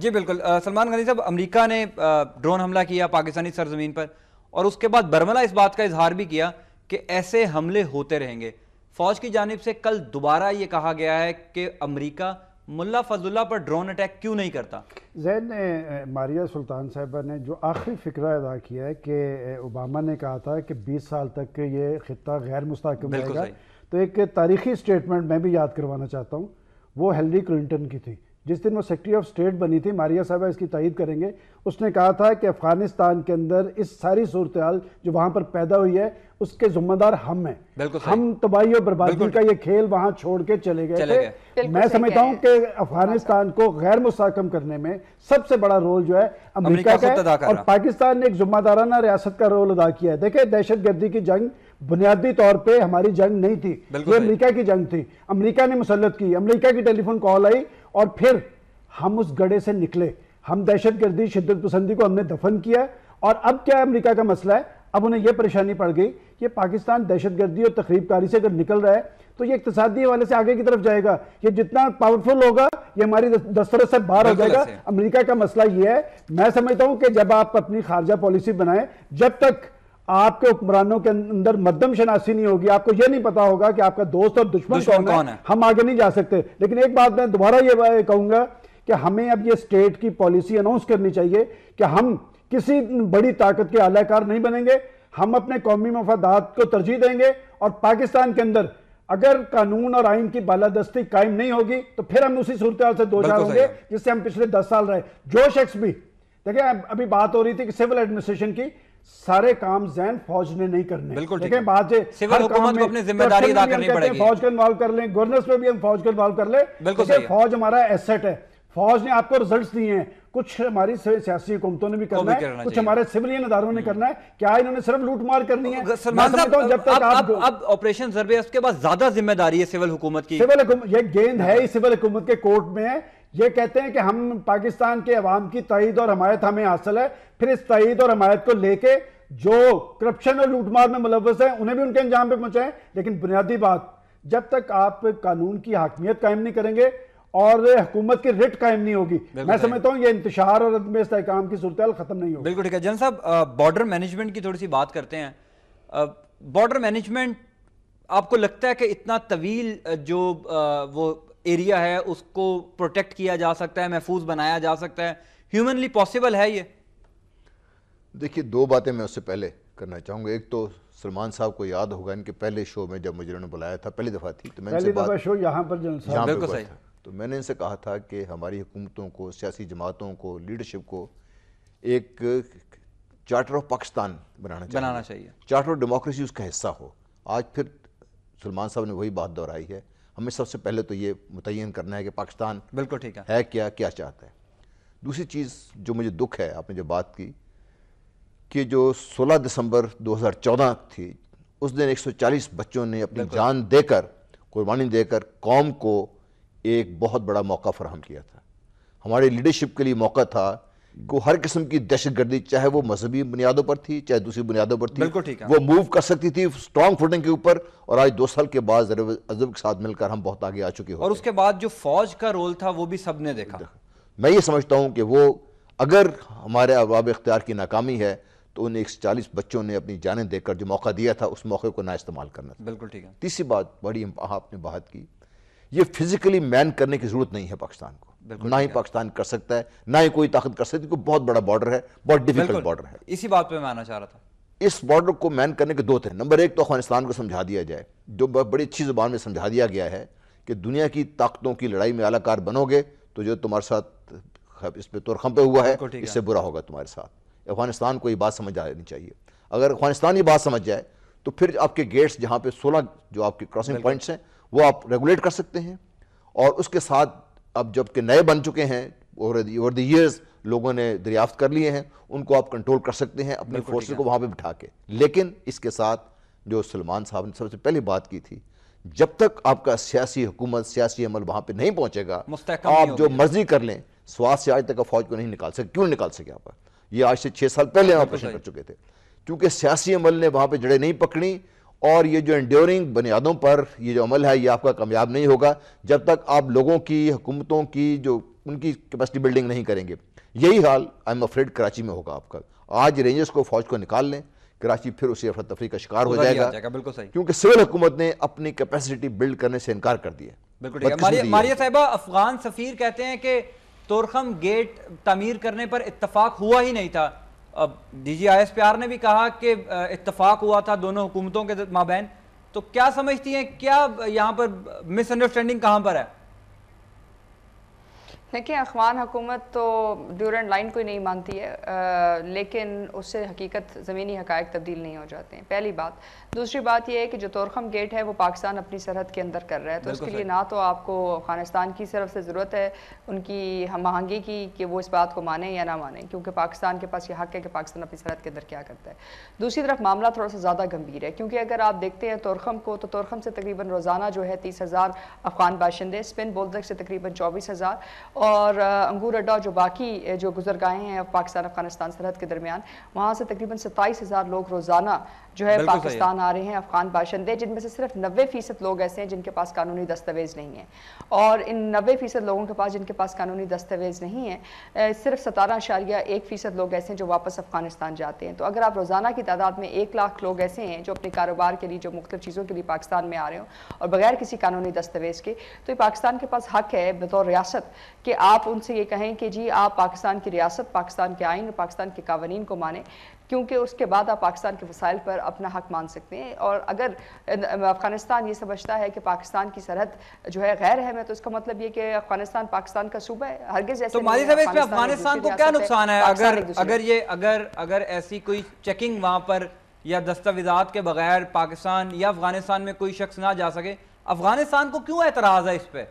Speaker 1: जी बिल्कुल सलमान गनी साहब अमरीका ने ड्रोन हमला किया पाकिस्तानी सरजमीन पर और उसके बाद बर्मला इस बात का इजहार भी किया कि ऐसे हमले होते रहेंगे फौज की जानब से कल दोबारा ये कहा गया है कि अमरीका मुल्ला फजुल्ला पर ड्रोन अटैक क्यों नहीं करता
Speaker 3: जैन ने मारिया सुल्तान साहबा ने जो आखिरी फिक्र अदा किया है कि ओबामा ने कहा था कि बीस साल तक ये खत्ता गैर मुस्तकम रहेगा तो एक तारीखी स्टेटमेंट मैं भी याद करवाना चाहता हूँ वो हेलरी क्लिंटन की थी जिस दिन वो सेक्रेटरी ऑफ स्टेट बनी थी मारिया साहबा इसकी तइद करेंगे उसने कहा था कि अफगानिस्तान के अंदर इस सारी सूरत जो वहाँ पर पैदा हुई है उसके जुम्मेदार हम हैं हम तबाही और बर्बादी का ये खेल वहाँ छोड़ के चले गए थे मैं समझता हूँ कि अफगानिस्तान को गैर मुस्कम करने में सबसे बड़ा रोल जो है अमरीका का और पाकिस्तान ने एक जुम्मेदाराना रियासत का रोल अदा किया है देखे दहशत गर्दी की जंग बुनियादी तौर पे हमारी जंग नहीं थी ये अमेरिका की जंग थी अमेरिका ने मुसलत की अमेरिका की टेलीफोन कॉल आई और फिर हम उस गड़े से निकले हम दहशत गर्दी शिद्दत पसंदी को हमने दफन किया और अब क्या अमरीका का मसला है अब उन्हें यह परेशानी पड़ गई कि पाकिस्तान दहशत गर्दी और तकरीबकारी से अगर निकल रहा है तो ये इकतदी हवाले से आगे की तरफ जाएगा ये जितना पावरफुल होगा ये हमारी दस्तरों से बाहर हो जाएगा अमेरिका का मसला ये है मैं समझता हूं कि जब आप अपनी खारजा पॉलिसी बनाएं जब तक आपके हुक्मरानों के अंदर मद्दम शनासी नहीं होगी आपको यह नहीं पता होगा कि आपका दोस्त और दुश्मन, दुश्मन कौन, कौन है? है हम आगे नहीं जा सकते लेकिन एक बात मैं दोबारा ये कहूंगा कि हमें अब ये स्टेट की पॉलिसी अनाउंस करनी चाहिए कि हम किसी बड़ी ताकत के आलाकार नहीं बनेंगे हम अपने कौमी मफादात को तरजीह देंगे और पाकिस्तान के अंदर अगर कानून और आइन की बालादस्ती कायम नहीं होगी तो फिर हम उसी सूरत से दो चार होंगे जिससे हम पिछले दस साल रहे जो शख्स भी देखिए अभी बात हो रही थी कि सिविल एडमिनिस्ट्रेशन की सारे काम जैन फौज ने नहीं करने
Speaker 1: बिल्कुल ठीक है बात सिविल हुकूमत को अपनी जिम्मेदारी तो अदा करनी पड़ेगी फौज
Speaker 3: को इन्वॉल्व कर लें गवर्नेंस में भी हम फौज को इन्वॉल्व कर लें बिल्कुल फौज हमारा एसेट है फौज ने आपको रिजल्ट्स दिए हैं कुछ हमारी सियासी हुकूमतों ने भी करना भी है कुछ हमारे सिविलियन अदारों ने हम्म। करना है क्या इन्होंने सिर्फ लूटमार करनी है जब तक आप
Speaker 1: अब ऑपरेशन सर्वे उसके बाद ज्यादा जिम्मेदारी है सिविल हुकूमत की सिविल ये
Speaker 3: गेंद है हाँ। सिविल हुकूमत के कोर्ट में ये कहते हैं कि हम पाकिस्तान के अवाम की तहीद और हमायत हमें हासिल है फिर इस तहीद और हमायत को लेके जो करप्शन और लूटमार में मुलवस है उन्हें भी उनके अंजाम पर पहुंचाएं लेकिन बुनियादी बात जब तक आप कानून की हाकमियत कायम नहीं करेंगे और हुकूमत की रिट कायम नहीं होगी मैं समझता हूँ ये इंतजार और इस्तेकाम इसकाम की सूरत खत्म नहीं होगी
Speaker 1: बिल्कुल ठीक है जन साहब बॉर्डर मैनेजमेंट की थोड़ी सी बात करते हैं बॉर्डर मैनेजमेंट आपको लगता है कि इतना तवील जो वो एरिया है उसको प्रोटेक्ट किया जा सकता है महफूज बनाया जा सकता है ह्यूमनली पॉसिबल है ये
Speaker 2: देखिए दो बातें मैं उससे पहले करना चाहूँगा एक तो सलमान साहब को याद होगा इनके पहले शो में जब मुझे उन्होंने बुलाया था पहली दफ़ा थी तो मैंने पहली दफ़ा
Speaker 3: शो यहाँ पर यहाँ पर सही।
Speaker 2: तो मैंने इनसे कहा था कि हमारी हुकूमतों को सियासी जमातों को लीडरशिप को एक चार्टर ऑफ पाकिस्तान बनाना चाहिए बनाना चाहिए चार्टर ऑफ डेमोक्रेसी उसका हिस्सा हो आज फिर सलमान साहब ने वही बात दोहराई है हमें सबसे पहले तो ये मुतन करना है कि पाकिस्तान बिल्कुल ठीक है है क्या क्या चाहता है दूसरी चीज़ जो मुझे दुख है आपने जो बात की कि जो 16 दिसंबर 2014 थी उस दिन 140 बच्चों ने अपनी जान देकर कुर्बानी देकर कौम को एक बहुत बड़ा मौका फराहम किया था हमारे लीडरशिप के लिए मौका था को हर किस्म की दहशत गर्दी चाहे वो मजहबी बुनियादों पर थी चाहे दूसरी बुनियादों पर थी बिल्कुल ठीक है वो मूव कर सकती थी स्ट्रॉन्ग फुटिंग के ऊपर और आज दो साल के बाद अजब के साथ मिलकर हम बहुत आगे आ चुके हैं
Speaker 1: और उसके बाद जो फौज का रोल था वो भी सबने देखा
Speaker 2: मैं ये समझता हूँ कि वो अगर हमारे अबाब इख्तियार की नाकामी है तो उन एक चालीस बच्चों ने अपनी जानें देकर जो मौका दिया था उस मौके को ना इस्तेमाल करना बिल्कुल ठीक है तीसरी बात बड़ी आपने बात की ये फिजिकली मैन करने की जरूरत नहीं है पाकिस्तान को ना ही पाकिस्तान कर सकता है ना ही कोई ताकत कर सकती बहुत बड़ा बॉर्डर है बहुत डिफिकल्ट बॉर्डर है
Speaker 1: इसी बात पर मैं आना चाह रहा था
Speaker 2: इस बॉर्डर को मैन करने के दो थे नंबर एक तो अफगानिस्तान को समझा दिया जाए जो बड़ी अच्छी जुबान में समझा दिया गया है कि दुनिया की ताकतों की लड़ाई में आलाकार बनोगे तो जो तुम्हारे साथ इस पर तुरखम पे हुआ है इससे बुरा होगा तुम्हारे साथ अफगानिस्तान को ये बात समझ आनी चाहिए अगर अफगानिस्तान ये बात समझ जाए तो फिर आपके गेट्स जहाँ पे सोलह जो आपके क्रॉसिंग पॉइंट्स हैं वो आप रेगुलेट कर सकते हैं और उसके साथ अब जबकि नए बन चुके हैं ओवर द ईयर्स लोगों ने दरियाफ्त कर लिए हैं उनको आप कंट्रोल कर सकते हैं अपनी फोर्स को वहाँ पर बिठा के लेकिन इसके साथ जो सलमान साहब ने सबसे पहले बात की थी जब तक आपका सियासी हुकूमत सियासी अमल वहाँ पर नहीं पहुँचेगा आप जो मर्जी कर लें स्वास्थ्य आज तक फौज को नहीं निकाल सके क्यों निकाल सके आप ये आज से छः साल पहले ऑपरेशन कर चुके थे क्योंकि सियासी अमल ने वहाँ पर जड़ें नहीं पकड़ी और ये जो इंड्योरिंग बुनियादों पर ये जो अमल है ये आपका कामयाब नहीं होगा जब तक आप लोगों की हुकूमतों की जो उनकी कैपेसिटी बिल्डिंग नहीं करेंगे यही हाल आई एम अफ्रेड कराची में होगा आपका आज रेंजर्स को फौज को निकाल लें कराची फिर उसी अफरा तफरी का शिकार हो जाएगा, बिल्कुल सही क्योंकि सिविल हुकूमत ने अपनी कैपेसिटी बिल्ड करने से इनकार कर दिया बिल्कुल मारिया
Speaker 1: साहबा अफगान सफीर कहते हैं कि तोरखम गेट तमीर करने पर इतफाक हुआ ही नहीं था D G I S P R ने भी कहा कि इतफाक हुआ था दोनों हुकूमतों के माबेन तो क्या समझती हैं क्या यहाँ पर मिसअंडरस्टैंडिंग कहाँ पर है
Speaker 4: देखिए अफवान हुकूमत तो ड्यूरेंट लाइन को ही नहीं मानती है आ, लेकिन उससे हकीकत ज़मीनी हकायक तब्दील नहीं हो जाते हैं पहली बात दूसरी बात यह है कि जो तोरखम गेट है वो पाकिस्तान अपनी सरहद के अंदर कर रहा है तो उसके लिए ना तो आपको अफगानिस्तान की तरफ से ज़रूरत है उनकी हम आहंगी की कि वो इस बात को माने या ना माने क्योंकि पाकिस्तान के पास ये हक है कि पाकिस्तान अपनी सरहद के अंदर क्या करता है दूसरी तरफ मामला थोड़ा सा ज़्यादा गंभीर है क्योंकि अगर आप देखते हैं तोरखम को तो तोरखम से तकरीबन रोज़ाना जो है तीस हज़ार अफगान बाशिंदे स्पिन बोलदक से तकरीबन चौबीस हज़ार और अंगूर अड्डा जो बाकी जो गुजरगाहें हैं पाकिस्तान अफगानिस्तान सरहद के दरमियान वहाँ से तकरीबन सत्ताईस हज़ार लोग रोज़ाना जो है पाकिस्तान है। आ रहे हैं अफगान बाशिंदे जिनमें से सिर्फ नबे फ़ीसद लोग ऐसे हैं जिनके पास कानूनी दस्तावेज़ नहीं है और इन नबे फ़ीसद लोगों के पास जिनके पास कानूनी दस्तावेज़ नहीं है सिर्फ सतारह अशारिया एक फ़ीसद लोग ऐसे हैं जो वापस अफगानिस्तान जाते हैं तो अगर आप रोज़ाना की तादाद में एक लाख लोग ऐसे हैं जो अपने कारोबार के लिए जो मुख्तु चीज़ों के लिए पाकिस्तान में आ रहे हो और बगैर किसी कानूनी दस्तावेज़ के तो ये पाकिस्तान के पास हक है बतौर रियासत कि आप उनसे ये कहें कि जी आप पाकिस्तान की रियासत पाकिस्तान के आइन और पाकिस्तान के कवानीन को माने क्योंकि उसके बाद आप पाकिस्तान के वसाइल पर अपना हक मान सकते हैं और अगर अफ़गानिस्तान ये समझता है कि पाकिस्तान की सरहद जो है गैर है मैं तो इसका मतलब ये कि अफगानिस्तान पाकिस्तान का सूबा है हरगिज ऐसे तो माजी अफगानिस्तान को क्या नुकसान है अगर अगर ये
Speaker 1: अगर अगर ऐसी कोई चेकिंग वहाँ पर या दस्तावेजात के बगैर पाकिस्तान या अफगानिस्तान में कोई शख्स ना जा सके अफगानिस्तान को क्यों एतराज़ है इस पर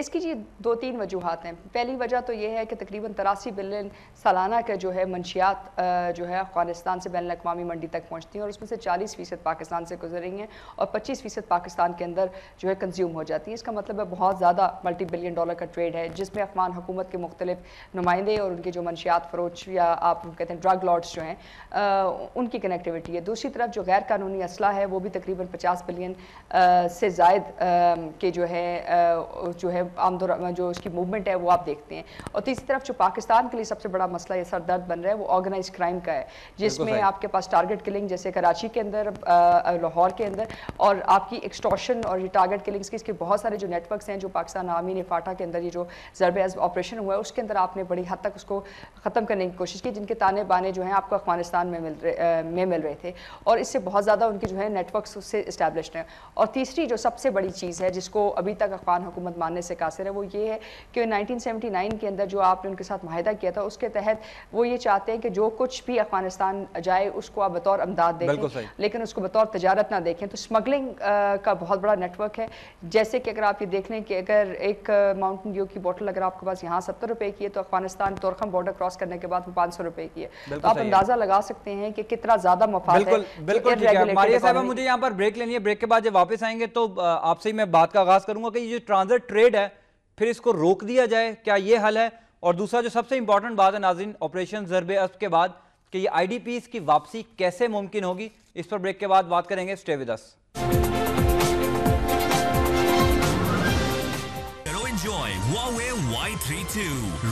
Speaker 4: इसकी जी दो तीन वजूहत हैं पहली वजह तो ये है कि तकरीबन तरासी बिलियन सालाना का जो है मंशियात जो है अफगानिस्तान से बैन अवी मंडी तक पहुँचती हैं और उसमें से चालीस फ़ीसद पाकिस्तान से गुजर रही हैं और पच्चीस फ़ीसद पाकिस्तान के अंदर जो है कंज्यूम हो जाती है इसका मतलब है बहुत ज़्यादा मल्टी बिलियन डॉलर का ट्रेड है जिसमें अफगान हुकूमत के मुख्तलिफ नुमाइंदे और उनके जो मंशियात फरोच या आप कहते हैं ड्रग लॉड्स जो हैं उनकी कनेक्टिविटी है दूसरी तरफ जो गैर कानूनी असला है वो भी तकरीबन पचास बिलियन से जायद के जो है जो है जो उसकी मूवमेंट है वो आप देखते हैं और तीसरी तरफ जो पाकिस्तान के लिए सबसे बड़ा मसला ये सरदर्द बन रहा है वो ऑर्गेनाइज क्राइम का है जिसमें आपके पास टारगेट किलिंग जैसे कराची के अंदर लाहौर के अंदर और आपकी एक्सटॉशन और ये टारगेट किलिंग्स की इसके बहुत सारे जो नेटवर्क्स हैं जो पाकिस्तान आर्मी ने फाटा के अंदर ये जो ज़रब ऑपरेशन हुआ है उसके अंदर आपने बड़ी हद तक उसको ख़त्म करने की कोशिश की जिनके ताने बाने जो हैं आपको अफगानिस्तान में मिल रहे में मिल रहे थे और इससे बहुत ज़्यादा उनके जो है नेटवर्क उससे इस्टेब्लिश हैं और तीसरी जो सबसे बड़ी चीज़ है जिसको अभी तक अफगान हुकूमत मानने से से कासिर है वो ये है कि 1979 के अंदर जो आपने उनके साथ माहिदा किया था उसके तहत वो ये चाहते हैं कि जो कुछ भी अफगानिस्तान जाए उसको आप बतौर अमदाद देखें लेकिन उसको बतौर तजारत ना देखें तो स्मगलिंग का बहुत बड़ा नेटवर्क है जैसे कि अगर आप ये देख लें कि अगर एक माउंटेन ड्यू की बॉटल अगर आपके पास यहाँ सत्तर रुपये की है तो अफगानिस्तान तोरखम बॉर्डर क्रॉस करने के बाद वो पाँच सौ रुपये की है तो आप अंदाज़ा लगा सकते हैं कि कितना ज़्यादा मफाद बिल्कुल बिल्कुल मुझे
Speaker 1: यहाँ पर ब्रेक लेनी है ब्रेक के बाद जब वापस आएंगे तो आपसे ही मैं बात का आगाज़ करूँगा कि ये जो ट्रांजिट ट्रेड है फिर इसको रोक दिया जाए क्या ये हल है और दूसरा जो सबसे इंपॉर्टेंट बात है नाजिन ऑपरेशन जरब अस्त के बाद कि ये आई की वापसी कैसे मुमकिन होगी इस पर ब्रेक के बाद बात करेंगे stay with us Enjoy Huawei Y32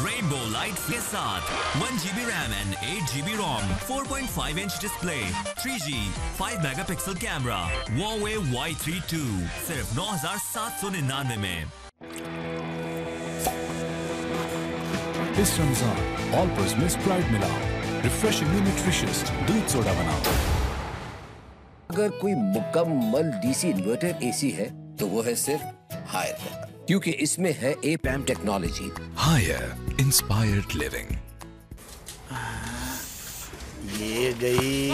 Speaker 1: Rainbow Light के साथ 1GB RAM and 8GB ROM 4.5 inch display 3G
Speaker 2: 5 megapixel camera Huawei Y32 सिर्फ 9799 में
Speaker 3: इस रमजान ऑल पर्स में स्प्राइट मिलाओ रिफ्रेशिंगली न्यूट्रिशियस दूध सोडा बनाओ
Speaker 1: अगर कोई मुकम्मल डीसी इन्वर्टर एसी है तो वो है सिर्फ हायर
Speaker 2: क्योंकि इसमें है a PAM technology Haier inspired living ये गई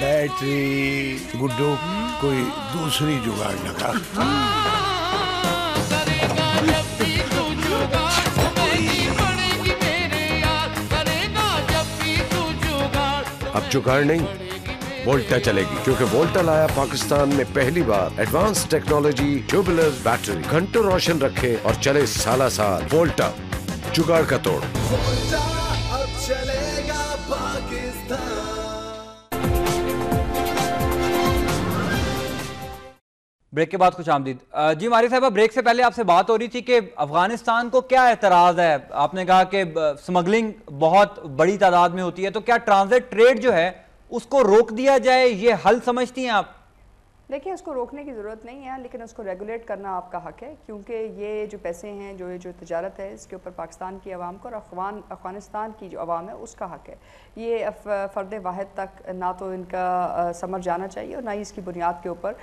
Speaker 3: बैटरी गुड्डू कोई दूसरी जुगाड़ लगा हाँ। अब जुगाड़ नहीं वोल्टा चलेगी क्योंकि वोल्टा लाया पाकिस्तान में पहली बार एडवांस टेक्नोलॉजी ट्यूबुलर बैटरी घंटों रोशन रखे और चले साला साल वोल्टा जुगाड़ का तोड़
Speaker 1: ब्रेक के बाद खुश आमदीद जी मारी साहब ब्रेक से पहले आपसे बात हो रही थी कि अफगानिस्तान को क्या एतराज़ है आपने कहा कि स्मगलिंग बहुत बड़ी तादाद में होती है तो क्या ट्रांजिट ट्रेड जो है उसको रोक दिया जाए ये हल समझती हैं आप
Speaker 4: देखिए उसको रोकने की ज़रूरत नहीं है लेकिन उसको रेगुलेट करना आपका हक है क्योंकि ये जो पैसे हैं जो ये जो तजारत है इसके ऊपर पाकिस्तान की आवाम को और अफगान अफगानिस्तान की जो आवाम है उसका हक है ये फ़र्द वाहद तक ना तो इनका समर जाना चाहिए और ना ही इसकी बुनियाद के ऊपर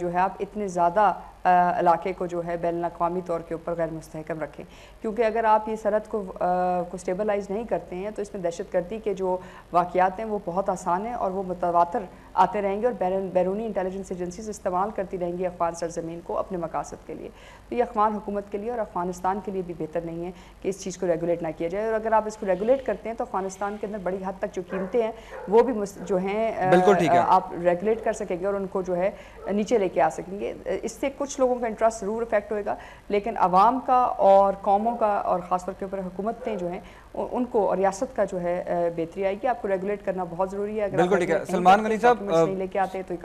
Speaker 4: जो है आप इतने ज़्यादा इलाके को जो है बैन अवी तौर के ऊपर गैर मुस्तकम रखें क्योंकि अगर आप ये सरहद को आ, को स्टेबलाइज नहीं करते हैं तो इसमें दहशत गर्दी के जो वाक़ात हैं वो बहुत आसान हैं और वो मुतवातर आते रहेंगे और बैरूनी इंटेलिजेंस एजेंसीज इस्तेमाल करती रहेंगी अफगान सरजमीन को अपने मकासद के लिए तो ये अफगान हुकूमत के लिए और अफगानिस्तान के लिए भी बेहतर नहीं है कि इस चीज़ को रेगुलेट ना किया जाए और अगर आप इसको रेगुलेट करते हैं तो अफगानिस्तान के अंदर बड़ी हद तक जो कीमतें हैं वो भी जो हैं आप रेगुलेट कर सकेंगे और उनको जो है नीचे लेके आ सकेंगे इससे कुछ कुछ लोगों का इंटरेस्ट ज़रूर अफेक्ट होएगा लेकिन आवाम का और कौमों का और ख़ास तौर के ऊपर हुकूमतें जो हैं उनको और रियासत का जो है बेहतरी आएगी आपको रेगुलेट करना बहुत ज़रूरी है तो बिल्कुल ठीक है सलमान गनी साहब लेके आते तो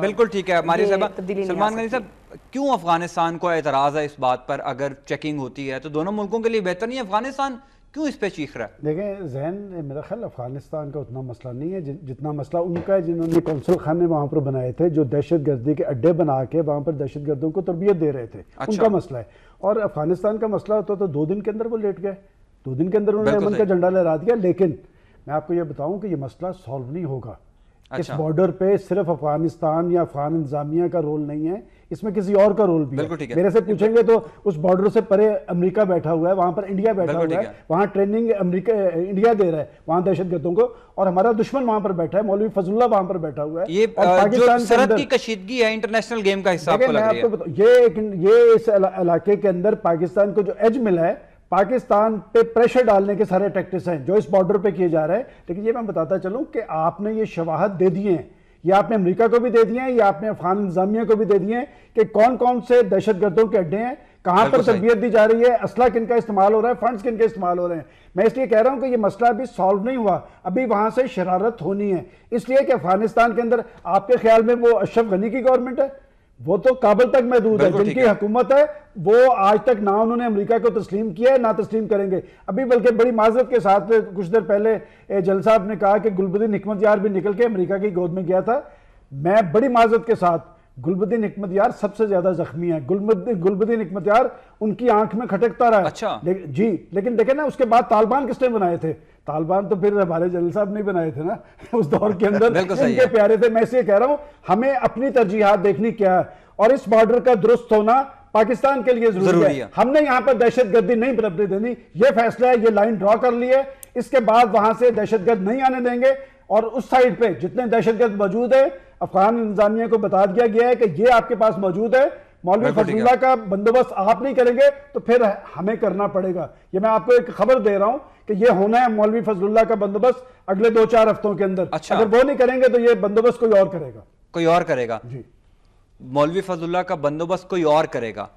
Speaker 4: बिल्कुल
Speaker 1: ठीक है सलमान गनी साहब क्यों अफगानिस्तान को एतराज़ है इस बात पर अगर चेकिंग होती है तो दोनों मुल्कों के लिए बेहतर नहीं है अफगानिस्तान क्यों इस पे चीख रहा है
Speaker 3: देखें जहन मेरा ख्याल अफगानिस्तान का उतना मसला नहीं है जितना मसला उनका है जिन्होंने कौंसल खाने वहाँ पर बनाए थे जो दहशत गर्दी के अड्डे बना के वहाँ पर दहशत गर्दों को तरबियत दे रहे थे अच्छा। उनका मसला है और अफगानिस्तान का मसला होता तो दो दिन के अंदर वो लेट गए दो दिन के अंदर उन्होंने अमन का झंडा लहरा दिया लेकिन मैं आपको ये बताऊँ कि ये मसला सॉल्व नहीं होगा इस बॉर्डर पर सिर्फ अफगानिस्तान या अफगान इंतजामिया का रोल नहीं है इसमें किसी और का रोल भी है मेरे से पूछेंगे तो उस बॉर्डर से परे अमेरिका बैठा हुआ है वहां पर इंडिया बैठा हुआ है वहां ट्रेनिंग अमेरिका इंडिया दे रहा है वहां दहशतगर्दों को और हमारा दुश्मन वहां पर बैठा है मौलवी फजुल्ला वहां पर बैठा
Speaker 1: हुआ है ये पाकिस्तान की कशीदगी है इंटरनेशनल गेम का हिस्सा मैं आपको ये ये
Speaker 3: इस इलाके के अंदर पाकिस्तान को जो एज मिला है पाकिस्तान पे प्रेशर डालने के सारे टैक्टिक्स हैं जो इस बॉर्डर पे किए जा रहे हैं लेकिन ये मैं बताता चलूं कि आपने ये शवाहत दे दिए हैं ये आपने अमरीका को भी दे दिए हैं ये आपने अफगान इंतजामिया को भी दे दिए हैं कि कौन कौन से दहशत गर्दों के अड्डे हैं कहाँ पर तरबियत दी जा रही है असला किन का इस्तेमाल हो रहा है फंड्स किन के इस्तेमाल हो रहे हैं मैं इसलिए कह रहा हूँ कि ये मसला अभी सॉल्व नहीं हुआ अभी वहाँ से शरारत होनी है इसलिए कि अफगानिस्तान के अंदर आपके ख्याल में वो अशरफ गनी की गवर्नमेंट है वो तो काबल तक महदूद है जिनकी हुकूमत है वो आज तक ना उन्होंने अमेरिका को तस्लीम किया है ना तस्लीम करेंगे अभी बल्कि बड़ी माजरत के साथ कुछ देर पहले जल साहब ने कहा कि गुलबुद्दीन हमत यार भी निकल के अमेरिका की गोद में गया था मैं बड़ी माजरत के साथ गुलबुद्दीन हमत यार सबसे ज्यादा जख्मी है गुलबुद्दीन हमत यार उनकी आंख में खटकता रहा अच्छा। ले, जी लेकिन देखे ना उसके बाद तालिबान किसने बनाए थे तालिबान तो फिर हमारे जनरल साहब नहीं बनाए थे ना उस दौर के अंदर इनके प्यारे थे मैं इसे कह रहा हूँ हमें अपनी तरजीहत देखनी क्या है और इस बॉर्डर का दुरुस्त होना पाकिस्तान के लिए जरूरी, है।, है हमने यहाँ पर दहशत गर्दी नहीं बदलने देनी ये फैसला है ये लाइन ड्रॉ कर ली है इसके बाद वहां से दहशतगर्द नहीं आने देंगे और उस साइड पे जितने दहशतगर्द मौजूद है अफगान इंतजामिया को बता दिया गया है कि ये आपके पास मौजूद है मौलवी फजलुल्ला का बंदोबस्त आप नहीं करेंगे तो फिर हमें करना पड़ेगा ये मैं आपको एक खबर दे रहा हूं कि ये होना है मौलवी फजलुल्ला का बंदोबस्त अगले दो चार हफ्तों के अंदर अच्छा। अगर वो नहीं करेंगे तो ये बंदोबस्त कोई और करेगा
Speaker 1: कोई और करेगा जी मौलवी फजलुल्ला का बंदोबस्त कोई और करेगा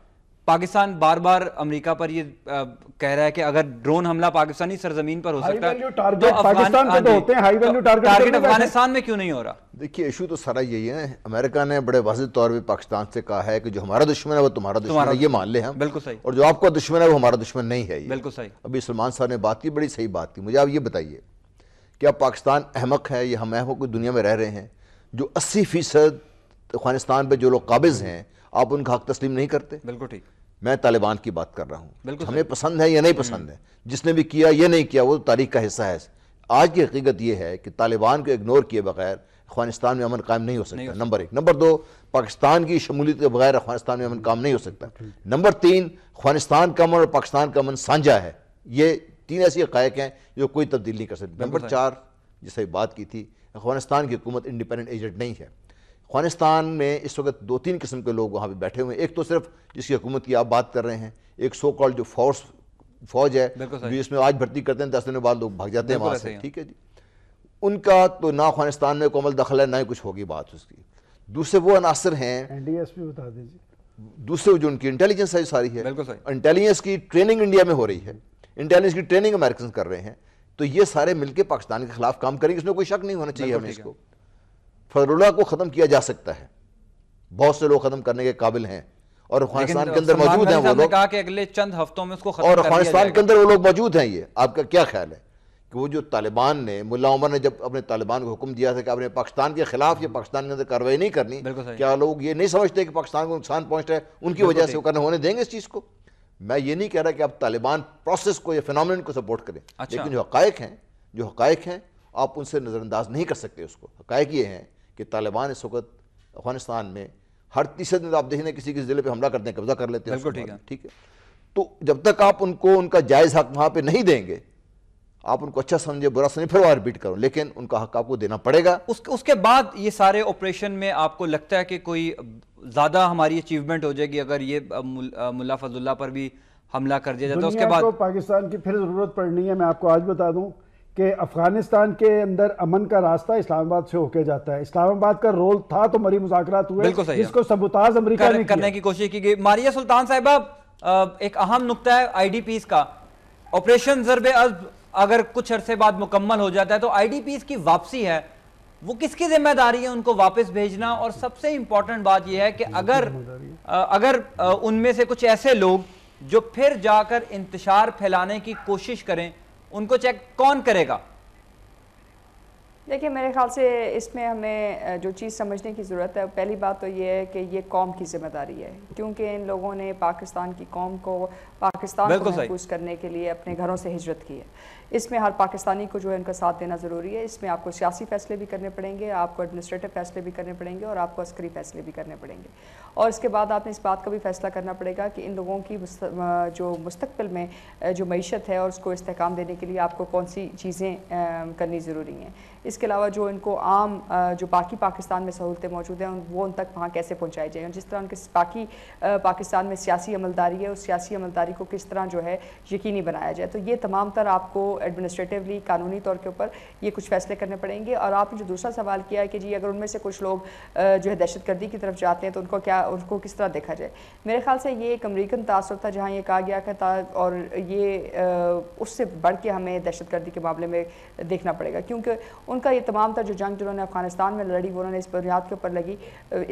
Speaker 1: पाकिस्तान बार बार अमेरिका पर ये आ, कह रहा है कि अगर ड्रोन हमला पाकिस्तानी सरजमीन पर हो सकता है तो हाँ पाकिस्तान पे तो होते हैं हाई टारगेट टारगेट अफगानिस्तान में क्यों नहीं हो रहा
Speaker 2: देखिए इशू तो सारा यही है अमेरिका ने बड़े वाजे तौर पर पाकिस्तान से कहा है कि जो हमारा दुश्मन है वो तुम्हारा दुश्मन है ये मान ले हम बिल्कुल सही और जो आपका दुश्मन है वो हमारा दुश्मन नहीं है बिल्कुल सही अभी सलमान साहब ने बात की बड़ी सही बात की मुझे आप ये बताइए क्या पाकिस्तान अहमक है या हम अहमक दुनिया में रह रहे हैं जो अस्सी फीसद अफगानिस्तान पर जो लोग काबिज हैं आप उनका हक तस्लीम नहीं करते बिल्कुल ठीक मैं तालिबान की बात कर रहा हूँ हमें पसंद है या नहीं पसंद है हम्म। जिसने भी किया या नहीं किया वो तो तारीख का हिस्सा है आज की हकीकत यह है कि तालिबान को इग्नोर किए बगैर अफगानिस्तान में अमन कायम नहीं हो सकता नंबर एक नंबर दो पाकिस्तान की शमूलियत के बगैर अफगानिस्तान में अमन काम नहीं हो सकता नंबर तीन अफगानिस्तान का अमन और पाकिस्तान का अमन सांझा है ये तीन ऐसी हकायक हैं जो कोई तब्दील नहीं कर सकती नंबर चार जैसे बात की थी अफगानिस्तान की हुकूमत इंडिपेंडेंट एजेंट नहीं है अफगानिस्तान में इस वक्त दो तीन किस्म के लोग वहाँ पर बैठे हुए हैं एक तो सिर्फ जिसकी हुकूमत की आप बात कर रहे हैं एक सो कॉल्ड जो फोर्स फौज है जो इसमें आज भर्ती करते हैं दस दिनों बाद लोग भाग जाते हैं वहाँ से ठीक है जी उनका तो ना अफगानिस्तान में कोमल दखल है ना ही कुछ होगी बात उसकी दूसरे वो अनासर हैं दूसरे जो उनकी इंटेलिजेंस है सारी है इंटेलिजेंस की ट्रेनिंग इंडिया में हो रही है इंटेलिजेंस की ट्रेनिंग अमेरिकन कर रहे हैं तो ये सारे मिलकर पाकिस्तान के खिलाफ काम करेंगे इसमें कोई शक नहीं होना चाहिए हमें इसको फजरुल्ला को ख़त्म किया जा सकता है बहुत से लोग ख़त्म करने के काबिल हैं और अफगानिस्तान के अंदर मौजूद हैं वो लोग
Speaker 1: कहा कि अगले चंद हफ्तों में उसको और अफगानिस्तान के अंदर वो
Speaker 2: लोग मौजूद हैं ये आपका क्या ख्याल है कि वो जो तालिबान ने मुला उमर ने जब अपने तालिबान को हुक्म दिया था कि आपने पाकिस्तान के खिलाफ ये हम्म। पाकिस्तान के अंदर कार्रवाई नहीं करनी क्या लोग ये नहीं समझते कि पाकिस्तान को नुकसान पहुंच रहा है उनकी वजह से वो करने होने देंगे इस चीज़ को मैं ये नहीं कह रहा कि आप तालिबान प्रोसेस को या फिनल को सपोर्ट करें अच्छा। लेकिन जो हक़ हैं जो हक़ हैं आप उनसे नज़रअंदाज नहीं कर सकते उसको हक़ ये हैं कि तालिबान इस वक्त अफगानिस्तान में हर तीसरे दिन आप देखेंगे किसी किसी जिले पर हमला करते हैं कब्जा कर लेते हैं ठीक है ठीक है तो जब तक आप उनको उनका जायज़ हक वहाँ पर नहीं देंगे आप उनको अच्छा समझे बुरा समझे फिर वहाँ रिपीट करो लेकिन उनका हक आपको देना पड़ेगा उस, उसके बाद ये
Speaker 1: सारे ऑपरेशन में आपको लगता है कि कोई ज़्यादा हमारी अचीवमेंट हो जाएगी अगर ये मुला फजुल्ला पर भी हमला कर दिया जाता है उसके बाद
Speaker 3: पाकिस्तान की फिर ज़रूरत पड़नी है मैं आपको आज बता दूं कि अफगानिस्तान के अंदर अमन का रास्ता इस्लामाबाद से होके जाता है इस्लामाबाद का रोल था तो मरी मुजाकरात हुए जिसको सबुताज अमरीका ने करने
Speaker 1: की कोशिश की गई मारिया सुल्तान साहब एक अहम नुकता है आई डी पीस का ऑपरेशन जरब अज अगर कुछ अरसे बाद मुकम्मल हो जाता है तो आई डी पीस की वापसी है वो किसकी जिम्मेदारी है उनको वापस भेजना और सबसे इंपॉर्टेंट बात यह है कि अगर अगर उनमें से कुछ ऐसे लोग जो फिर जाकर इंतजार फैलाने की कोशिश करें उनको चेक कौन करेगा
Speaker 4: देखिए मेरे ख्याल से इसमें हमें जो चीज़ समझने की ज़रूरत है पहली बात तो ये है कि ये कौम की जिम्मेदारी है क्योंकि इन लोगों ने पाकिस्तान की कौम को पाकिस्तान को महफूज करने के लिए अपने घरों से हिजरत की है इसमें हर पाकिस्तानी को जो है उनका साथ देना ज़रूरी है इसमें आपको सियासी फैसले भी करने पड़ेंगे आपको एडमिनिस्ट्रेटिव फैसले भी करने पड़ेंगे और आपको अस्करी फैसले भी करने पड़ेंगे और इसके बाद आपने इस बात का भी फैसला करना पड़ेगा कि इन लोगों की जो मुस्तबिल में जो मीशत है और उसको इस्तेकाम देने के लिए आपको कौन सी चीज़ें करनी ज़रूरी हैं इसके अलावा जो इनको आम जो बाकी पाकिस्तान में सहूलतें मौजूद हैं वो उन तक वहाँ कैसे पहुँचाई जाएँ जिस तरह उनके बाकी पाकिस्तान में सियासी अमलदारी है उस सियासी अमलदारी को किस तरह जो है यकीनी बनाया जाए तो ये तमाम तर आपको एडमिनिस्ट्रेटिवली कानूनी तौर के ऊपर ये कुछ फैसले करने पड़ेंगे और आपने जो दूसरा सवाल किया है कि जी अगर उनमें से कुछ लोग जो है दहशत गर्दी की तरफ जाते हैं तो उनको क्या उनको किस तरह देखा जाए मेरे ख्याल से ये एक अमरीकन तासर था जहाँ ये कहा गया था और ये उससे बढ़ के हमें दहशत गर्दी के मामले में देखना पड़ेगा क्योंकि उनका ये तमाम था जो जंग जिन्होंने अफगानिस्तान में लड़ी उन्होंने इस बुनियाद के ऊपर लगी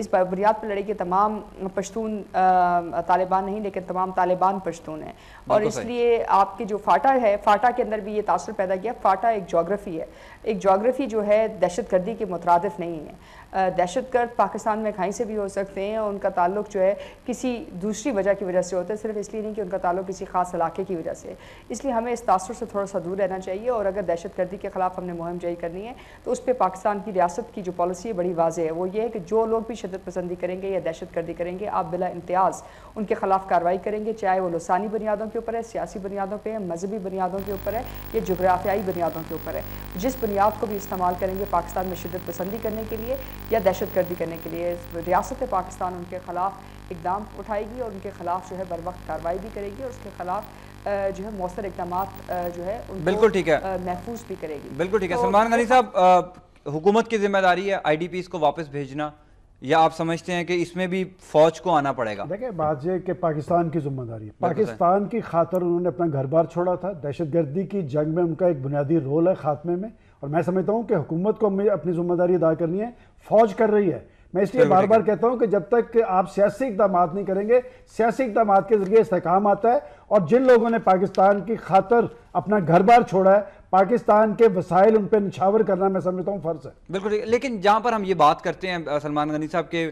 Speaker 4: इस बुनियाद पर लड़ी कि तमाम पश्तून तालिबान नहीं लेकिन तमाम तालिबान पश्तून हैं और इसलिए आपके जो फाटा है फाटा के अंदर भी ये तासर पैदा किया फाटा एक जोग्राफ़ी है एक जोग्राफ़ी जो है दहशत गर्दी के मुतरद नहीं है दहशत गर्द पाकिस्तान में कहीं से भी हो सकते हैं और उनका ताल्लुक जो है किसी दूसरी वजह की वजह से होता है सिर्फ इसलिए नहीं कि उनका ताल्लुक किसी खास इलाके की वजह से इसलिए हमें इस तासर से थोड़ा सा दूर रहना चाहिए और अगर दहशत गर्दी के खिलाफ हमने मुहिम जारी करनी है तो उस पर पाकिस्तान की रियासत की जो पॉलिसी है बड़ी वाजह है वो ये है कि जो लोग भी शदत पसंदी करेंगे या दहशत गर्दी करेंगे आप बिला इम्तियाज़ उनके खिलाफ कार्रवाई करेंगे चाहे वो लसानी बुनियादों के ऊपर है सियासी बुनियादों पर है मजहबी बुनियादों के ऊपर है या जगराफियाई बुनियादों के ऊपर है जिस बुनियाद को भी इस्तेमाल करेंगे पाकिस्तान में शदत पसंदी करने के लिए या दहशत गर्दी करने के लिए रियासत पाकिस्तान उनके ख़िलाफ़ इकदाम उठाएगी और उनके ख़िलाफ़ जो है बर वक्त कार्रवाई भी करेगी और उसके ख़िलाफ़ जो है मौसर इकदाम जो है बिल्कुल ठीक है महफूज भी करेगी बिल्कुल ठीक है तो सलमान गनी
Speaker 1: साहब हुकूमत की जिम्मेदारी है आई डी पी को वापस भेजना या आप समझते हैं कि इसमें भी फौज को आना पड़ेगा
Speaker 3: देखिए बात यह कि पाकिस्तान की जिम्मेदारी है पाकिस्तान की खातर उन्होंने अपना घर बार छोड़ा था दहशत गर्दी की जंग में उनका एक बुनियादी रोल है खात्मे में और मैं समझता हूँ कि हुकूमत को अपनी जिम्मेदारी अदा करनी है फौज कर रही है मैं इसलिए बार बार कहता हूँ कि जब तक आप सियासी इकदाम नहीं करेंगे सियासी इकदाम के जरिए इसकाम आता है और जिन लोगों ने पाकिस्तान की खातर अपना घर बार छोड़ा है पाकिस्तान के वसाइल उन पर निछावर करना मैं समझता हूँ फर्ज है
Speaker 1: बिल्कुल लेकिन जहाँ पर हम ये बात करते हैं सलमान गनी साहब के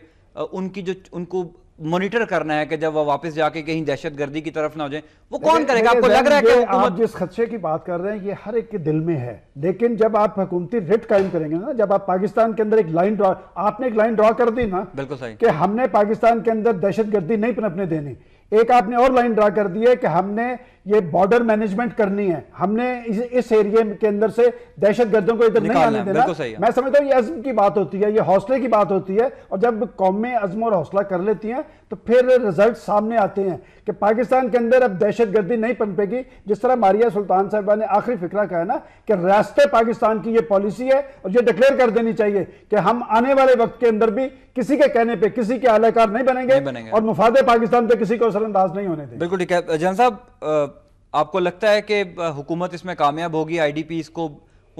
Speaker 1: उनकी जो उनको मॉनिटर करना है कि जब वो वापस जाके कहीं दहशतगर्दी की तरफ ना हो जाए वो कौन करेगा आपको लग रहा है कि आप
Speaker 3: जिस खदशे की बात कर रहे हैं ये हर एक के दिल में है लेकिन जब आप हुकूमती रिट कायम करेंगे ना जब आप पाकिस्तान के अंदर एक लाइन ड्रॉ आपने एक लाइन ड्रॉ कर दी ना बिल्कुल सही कि हमने पाकिस्तान के अंदर दहशतगर्दी नहीं पनपने देनी एक आपने और लाइन ड्रा कर दी है कि हमने ये बॉर्डर मैनेजमेंट करनी है हमने इस, इस एरिया के अंदर से दहशत गर्दों को इधर नहीं आने देना मैं समझता हूँ ये अज़म की बात होती है ये हौसले की बात होती है और जब कौमें अज़म और हौसला कर लेती हैं तो फिर रिजल्ट सामने आते हैं कि पाकिस्तान के अंदर अब दहशत गर्दी नहीं पनपेगी जिस तरह मारिया सुल्तान साहबा ने आखिरी फिक्रा कहा ना कि रास्ते पाकिस्तान की ये पॉलिसी है और ये डिक्लेयर कर देनी चाहिए कि हम आने वाले वक्त के अंदर भी किसी के कहने पे किसी के आलाकार नहीं बनेंगे, नहीं बनेंगे। और मुफादे पाकिस्तान पे किसी को असरअंदाज
Speaker 1: नहीं होने देंगे बिल्कुल ठीक है जन साहब आपको लगता है कि हुकूमत इसमें कामयाब होगी आई डी पीज़ को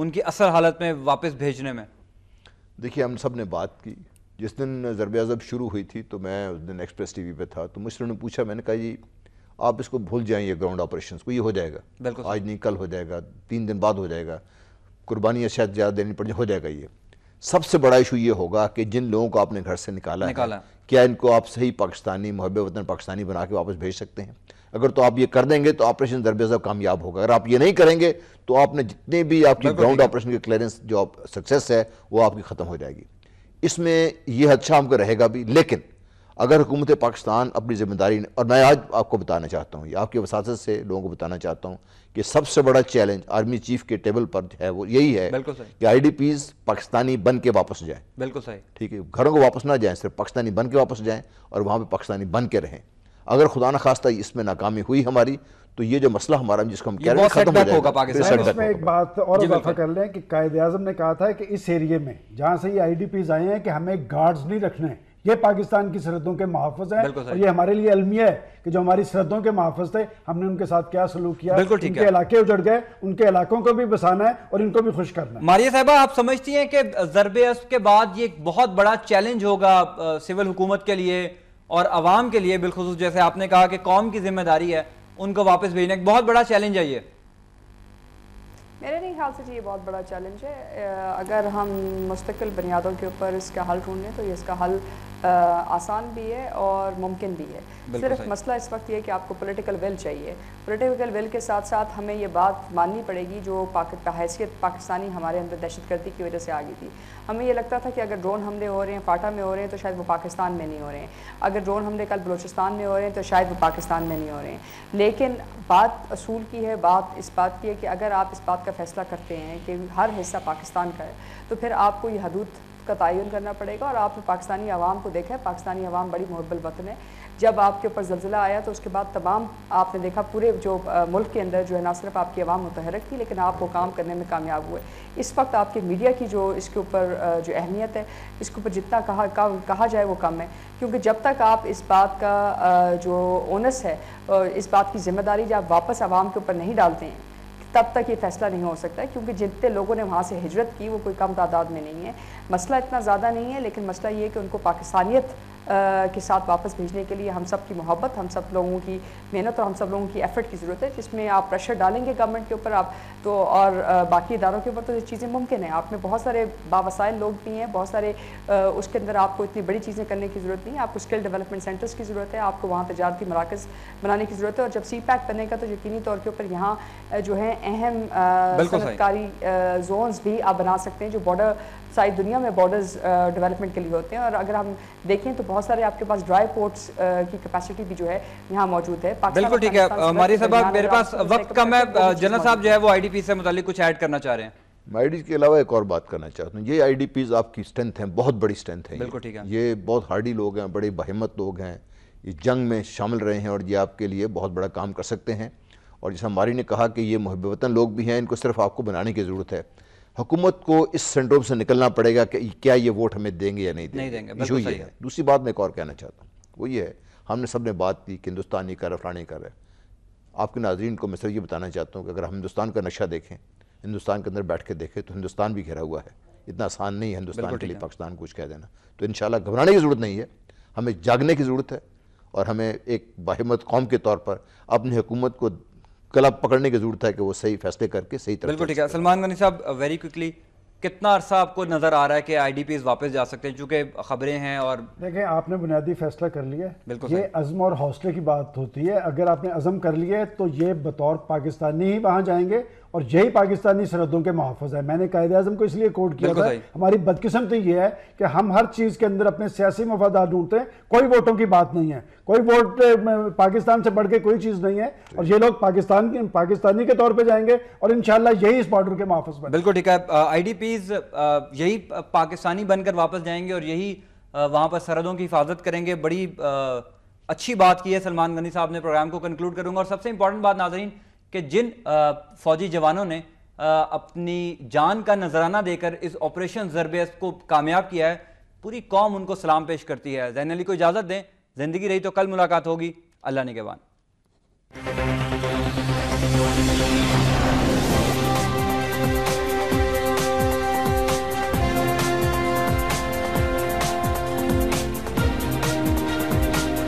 Speaker 1: उनकी असल हालत में वापस भेजने में
Speaker 2: देखिए हम सब ने बात की जिस दिन ज़रब अज़ब शुरू हुई थी तो मैं उस दिन एक्सप्रेस वी पर था तो मुझसे उन्होंने पूछा मैंने कहा जी आप इसको भूल ये ग्राउंड ऑपरेशन को ये हो जाएगा बिल्कुल आज नहीं कल हो जाएगा तीन दिन बाद हो जाएगा कुर्बानियाँ शायद ज़्यादा देनी पड़ जाए हो जाएगा ये सबसे बड़ा इशू ये होगा कि जिन लोगों को आपने घर से निकाला, निकाला। है क्या इनको आप सही पाकिस्तानी महब वतन पाकिस्तानी बना के वापस भेज सकते हैं अगर तो आप ये कर देंगे तो ऑपरेशन दरबेजा कामयाब होगा अगर आप ये नहीं करेंगे तो आपने जितने भी आपकी ग्राउंड ऑपरेशन की क्लियरेंस जो सक्सेस है वो आपकी ख़त्म हो जाएगी इसमें यह अच्छा हमको रहेगा भी लेकिन अगर हुकूमत पाकिस्तान अपनी ज़िम्मेदारी और मैं आज आपको बताना चाहता हूँ आपके वसात से लोगों को बताना चाहता हूँ कि सबसे बड़ा चैलेंज आर्मी चीफ के टेबल पर है वो यही है कि आई डी पीज पाकिस्तानी बन के वापस जाएँ बिल्कुल सही ठीक है घरों को वापस ना जाएँ सिर्फ पाकिस्तानी बन के वापस जाएँ और वहाँ पर पाकिस्तानी बन के रहें अगर खुदा न खास्ता इसमें नाकामी हुई हमारी तो ये जो मसला हमारा जिसको हम कह रहे हैं खत्म होगा पाकिस्तान इसमें एक
Speaker 3: बात और इजाफा कर लें कि कायद आजम ने कहा था कि इस एरिए में जहां से ये आईडीपीज आए हैं कि हमें गार्ड्स नहीं रखने ये पाकिस्तान की सरहदों के मुहाफ़ है और ये हमारे लिए अलमिया है कि जो हमारी सरहदों के मुहाफ़ थे हमने उनके साथ क्या सलूक किया बिल्कुल ठीक है इलाके उजड़ गए उनके इलाकों को भी बसाना है और इनको भी खुश करना
Speaker 1: है मारिया साहबा आप समझती हैं कि ज़रब के बाद ये एक बहुत बड़ा चैलेंज होगा सिविल हुकूमत के लिए और आवाम के लिए बिलखसूस जैसे आपने कहा कि कौम की जिम्मेदारी है उनको वापस भेजना एक बहुत बड़ा चैलेंज है ये
Speaker 4: मेरे नहीं ख्याल से ये बहुत बड़ा चैलेंज है अगर हम मुस्तकिल बुनियादों के ऊपर इसका हल ढूंढें तो ये इसका हल आसान भी है और मुमकिन भी है सिर्फ मसला इस वक्त ये कि आपको पॉलिटिकल विल चाहिए पॉलिटिकल विल के साथ साथ हमें ये बात माननी पड़ेगी जो पाकिस्तान हैसियत पाकिस्तानी हमारे अंदर दहशतगर्दी की वजह से आ गई थी हमें ये लगता था कि अगर ड्रोन हमले हो रहे हैं फाटा में हो रहे हैं तो शायद वो पाकिस्तान में नहीं हो रहे हैं अगर ड्रोन हमले कल बलोचिस्तान में हो रहे हैं तो शायद वो पाकिस्तान में नहीं हो रहे हैं लेकिन बात असूल की है बात इस बात की है कि अगर आप इस बात का फैसला करते हैं कि हर हिस्सा पाकिस्तान का है तो फिर आपको ये हदूद का तयन करना पड़ेगा और आपने पाकिस्तानी आवाम को देखा है पाकिस्तानी आवाम बड़ी मोहब्बल वतन है जब आपके ऊपर जलजिला आया तो उसके बाद तमाम आपने देखा पूरे जो मुल्क के अंदर जो है ना सिर्फ आपकी आवाम मुतहरक थी लेकिन आप वो काम करने में कामयाब हुए इस वक्त आपकी मीडिया की जो इसके ऊपर जो अहमियत है इसके ऊपर जितना कहा कहा जाए वो कम है क्योंकि जब तक आप इस बात का जो ओनस है इस बात की जिम्मेदारी जब वापस आवाम के ऊपर नहीं डालते हैं तब तक ये फैसला नहीं हो सकता क्योंकि जितने लोगों ने वहाँ से हिजरत की वो कोई कम तादाद में नहीं है मसला इतना ज़्यादा नहीं है लेकिन मसला ये है कि उनको पाकिस्तानियत के साथ वापस भेजने के लिए हम सब की मोहब्बत हम सब लोगों की मेहनत और हम सब लोगों की एफर्ट की ज़रूरत है जिसमें आप प्रेशर डालेंगे गवर्नमेंट के ऊपर आप तो और बाकी इदारों के ऊपर तो ये चीज़ें मुमकिन है आप में बहुत सारे बावसाइल लोग भी हैं बहुत सारे उसके अंदर आपको इतनी बड़ी चीज़ें करने की ज़रूरत नहीं है आपको स्किल डेवलपमेंट सेंटर्स की ज़रूरत है आपको वहाँ तजारती मराकज़ बनाने की ज़रूरत है और जब सी पैक बनेगा तो यकीनी तौर के ऊपर यहाँ जो है अहम सनतकारी जोन्स भी आप बना सकते हैं जो बॉर्डर सारी दुनिया में बॉर्डर्स डेवलपमेंट uh, के लिए होते हैं और अगर हम देखें तो बहुत सारे आपके पास ड्राई पोर्ट्स uh, की कैपेसिटी भी जो है यहाँ मौजूद है बिल्कुल ठीक है हमारी साहब मेरे पास वक्त
Speaker 1: कम है जनरल साहब जो है वो आई से मुतल कुछ ऐड करना चाह रहे हैं
Speaker 2: मैं आई के अलावा एक और बात करना चाहता हूँ ये आई आपकी स्ट्रेंथ हैं बहुत बड़ी स्ट्रेंथ हैं बिल्कुल ठीक है ये बहुत हार्डी लोग हैं बड़े बहमत लोग हैं ये जंग में शामिल रहे हैं और ये आपके लिए बहुत बड़ा काम कर सकते हैं और जैसा हमारी ने कहा कि ये महब वतन लोग भी हैं इनको सिर्फ आपको बनाने की ज़रूरत है हुकूमत को इस सिंड्रोम से निकलना पड़ेगा कि क्या ये वोट हमें देंगे या नहीं देंगे,
Speaker 1: नहीं देंगे इशू ये है
Speaker 2: दूसरी बात मैं एक और कहना चाहता हूँ वो ये है हमने सब ने बात की कि हिंदुस्तान ये कर फलानी कर रहा है आपके नाजरन को मैं सर ये बताना चाहता हूँ कि अगर हम हिंदुस्तान का नक्शा देखें हिंदुस्तान के अंदर बैठ के देखें तो हिंदुस्तान भी घिरा हुआ है इतना आसान नहीं है हिंदुस्तान के लिए पाकिस्तान कुछ कह देना तो इन घबराने की ज़रूरत नहीं है हमें जागने की ज़रूरत है और हमें एक बाहिमत कौम के तौर पर अपनी हुकूमत को क्लब पकड़ने की जरूरत है कि वो सही फैसले करके सही तरह बिल्कुल ठीक है
Speaker 1: सलमान गनी साहब वेरी uh, क्विकली कितना अरसा आपको नज़र आ रहा है कि पी वापस जा सकते हैं चूंकि खबरें हैं और
Speaker 3: देखें आपने बुनियादी फैसला कर लिया बिल्कुल ये अज़म और हौसले की बात होती है अगर आपने अज़म कर लिए तो ये बतौर पाकिस्तानी ही वहाँ जाएंगे और यही पाकिस्तानी सरहदों के मुहाफ़ है मैंने कायद अजम को इसलिए कोट किया था हमारी बदकिस्मती तो ये है कि हम हर चीज़ के अंदर अपने सियासी मफादार ढूंढते हैं कोई वोटों की बात नहीं है कोई वोट पाकिस्तान से बढ़ के कोई चीज़ नहीं है और ये लोग पाकिस्तान के पाकिस्तानी के तौर पर जाएंगे और इन यही इस बॉर्डर के मुहाफ़
Speaker 1: बने बिल्कुल ठीक है आई डी पीज यही पाकिस्तानी बनकर वापस जाएंगे और यही वहाँ पर सरहदों की हिफाजत करेंगे बड़ी अच्छी बात की है सलमान गनी साहब ने प्रोग्राम को कंक्लूड करूंगा और सबसे इंपॉर्टेंट बात नाजरीन कि जिन फौजी जवानों ने अपनी जान का नजराना देकर इस ऑपरेशन जरब को कामयाब किया है पूरी कौम उनको सलाम पेश करती है जैन अली को इजाज़त दें ज़िंदगी रही तो कल मुलाकात होगी अल्लाह ने के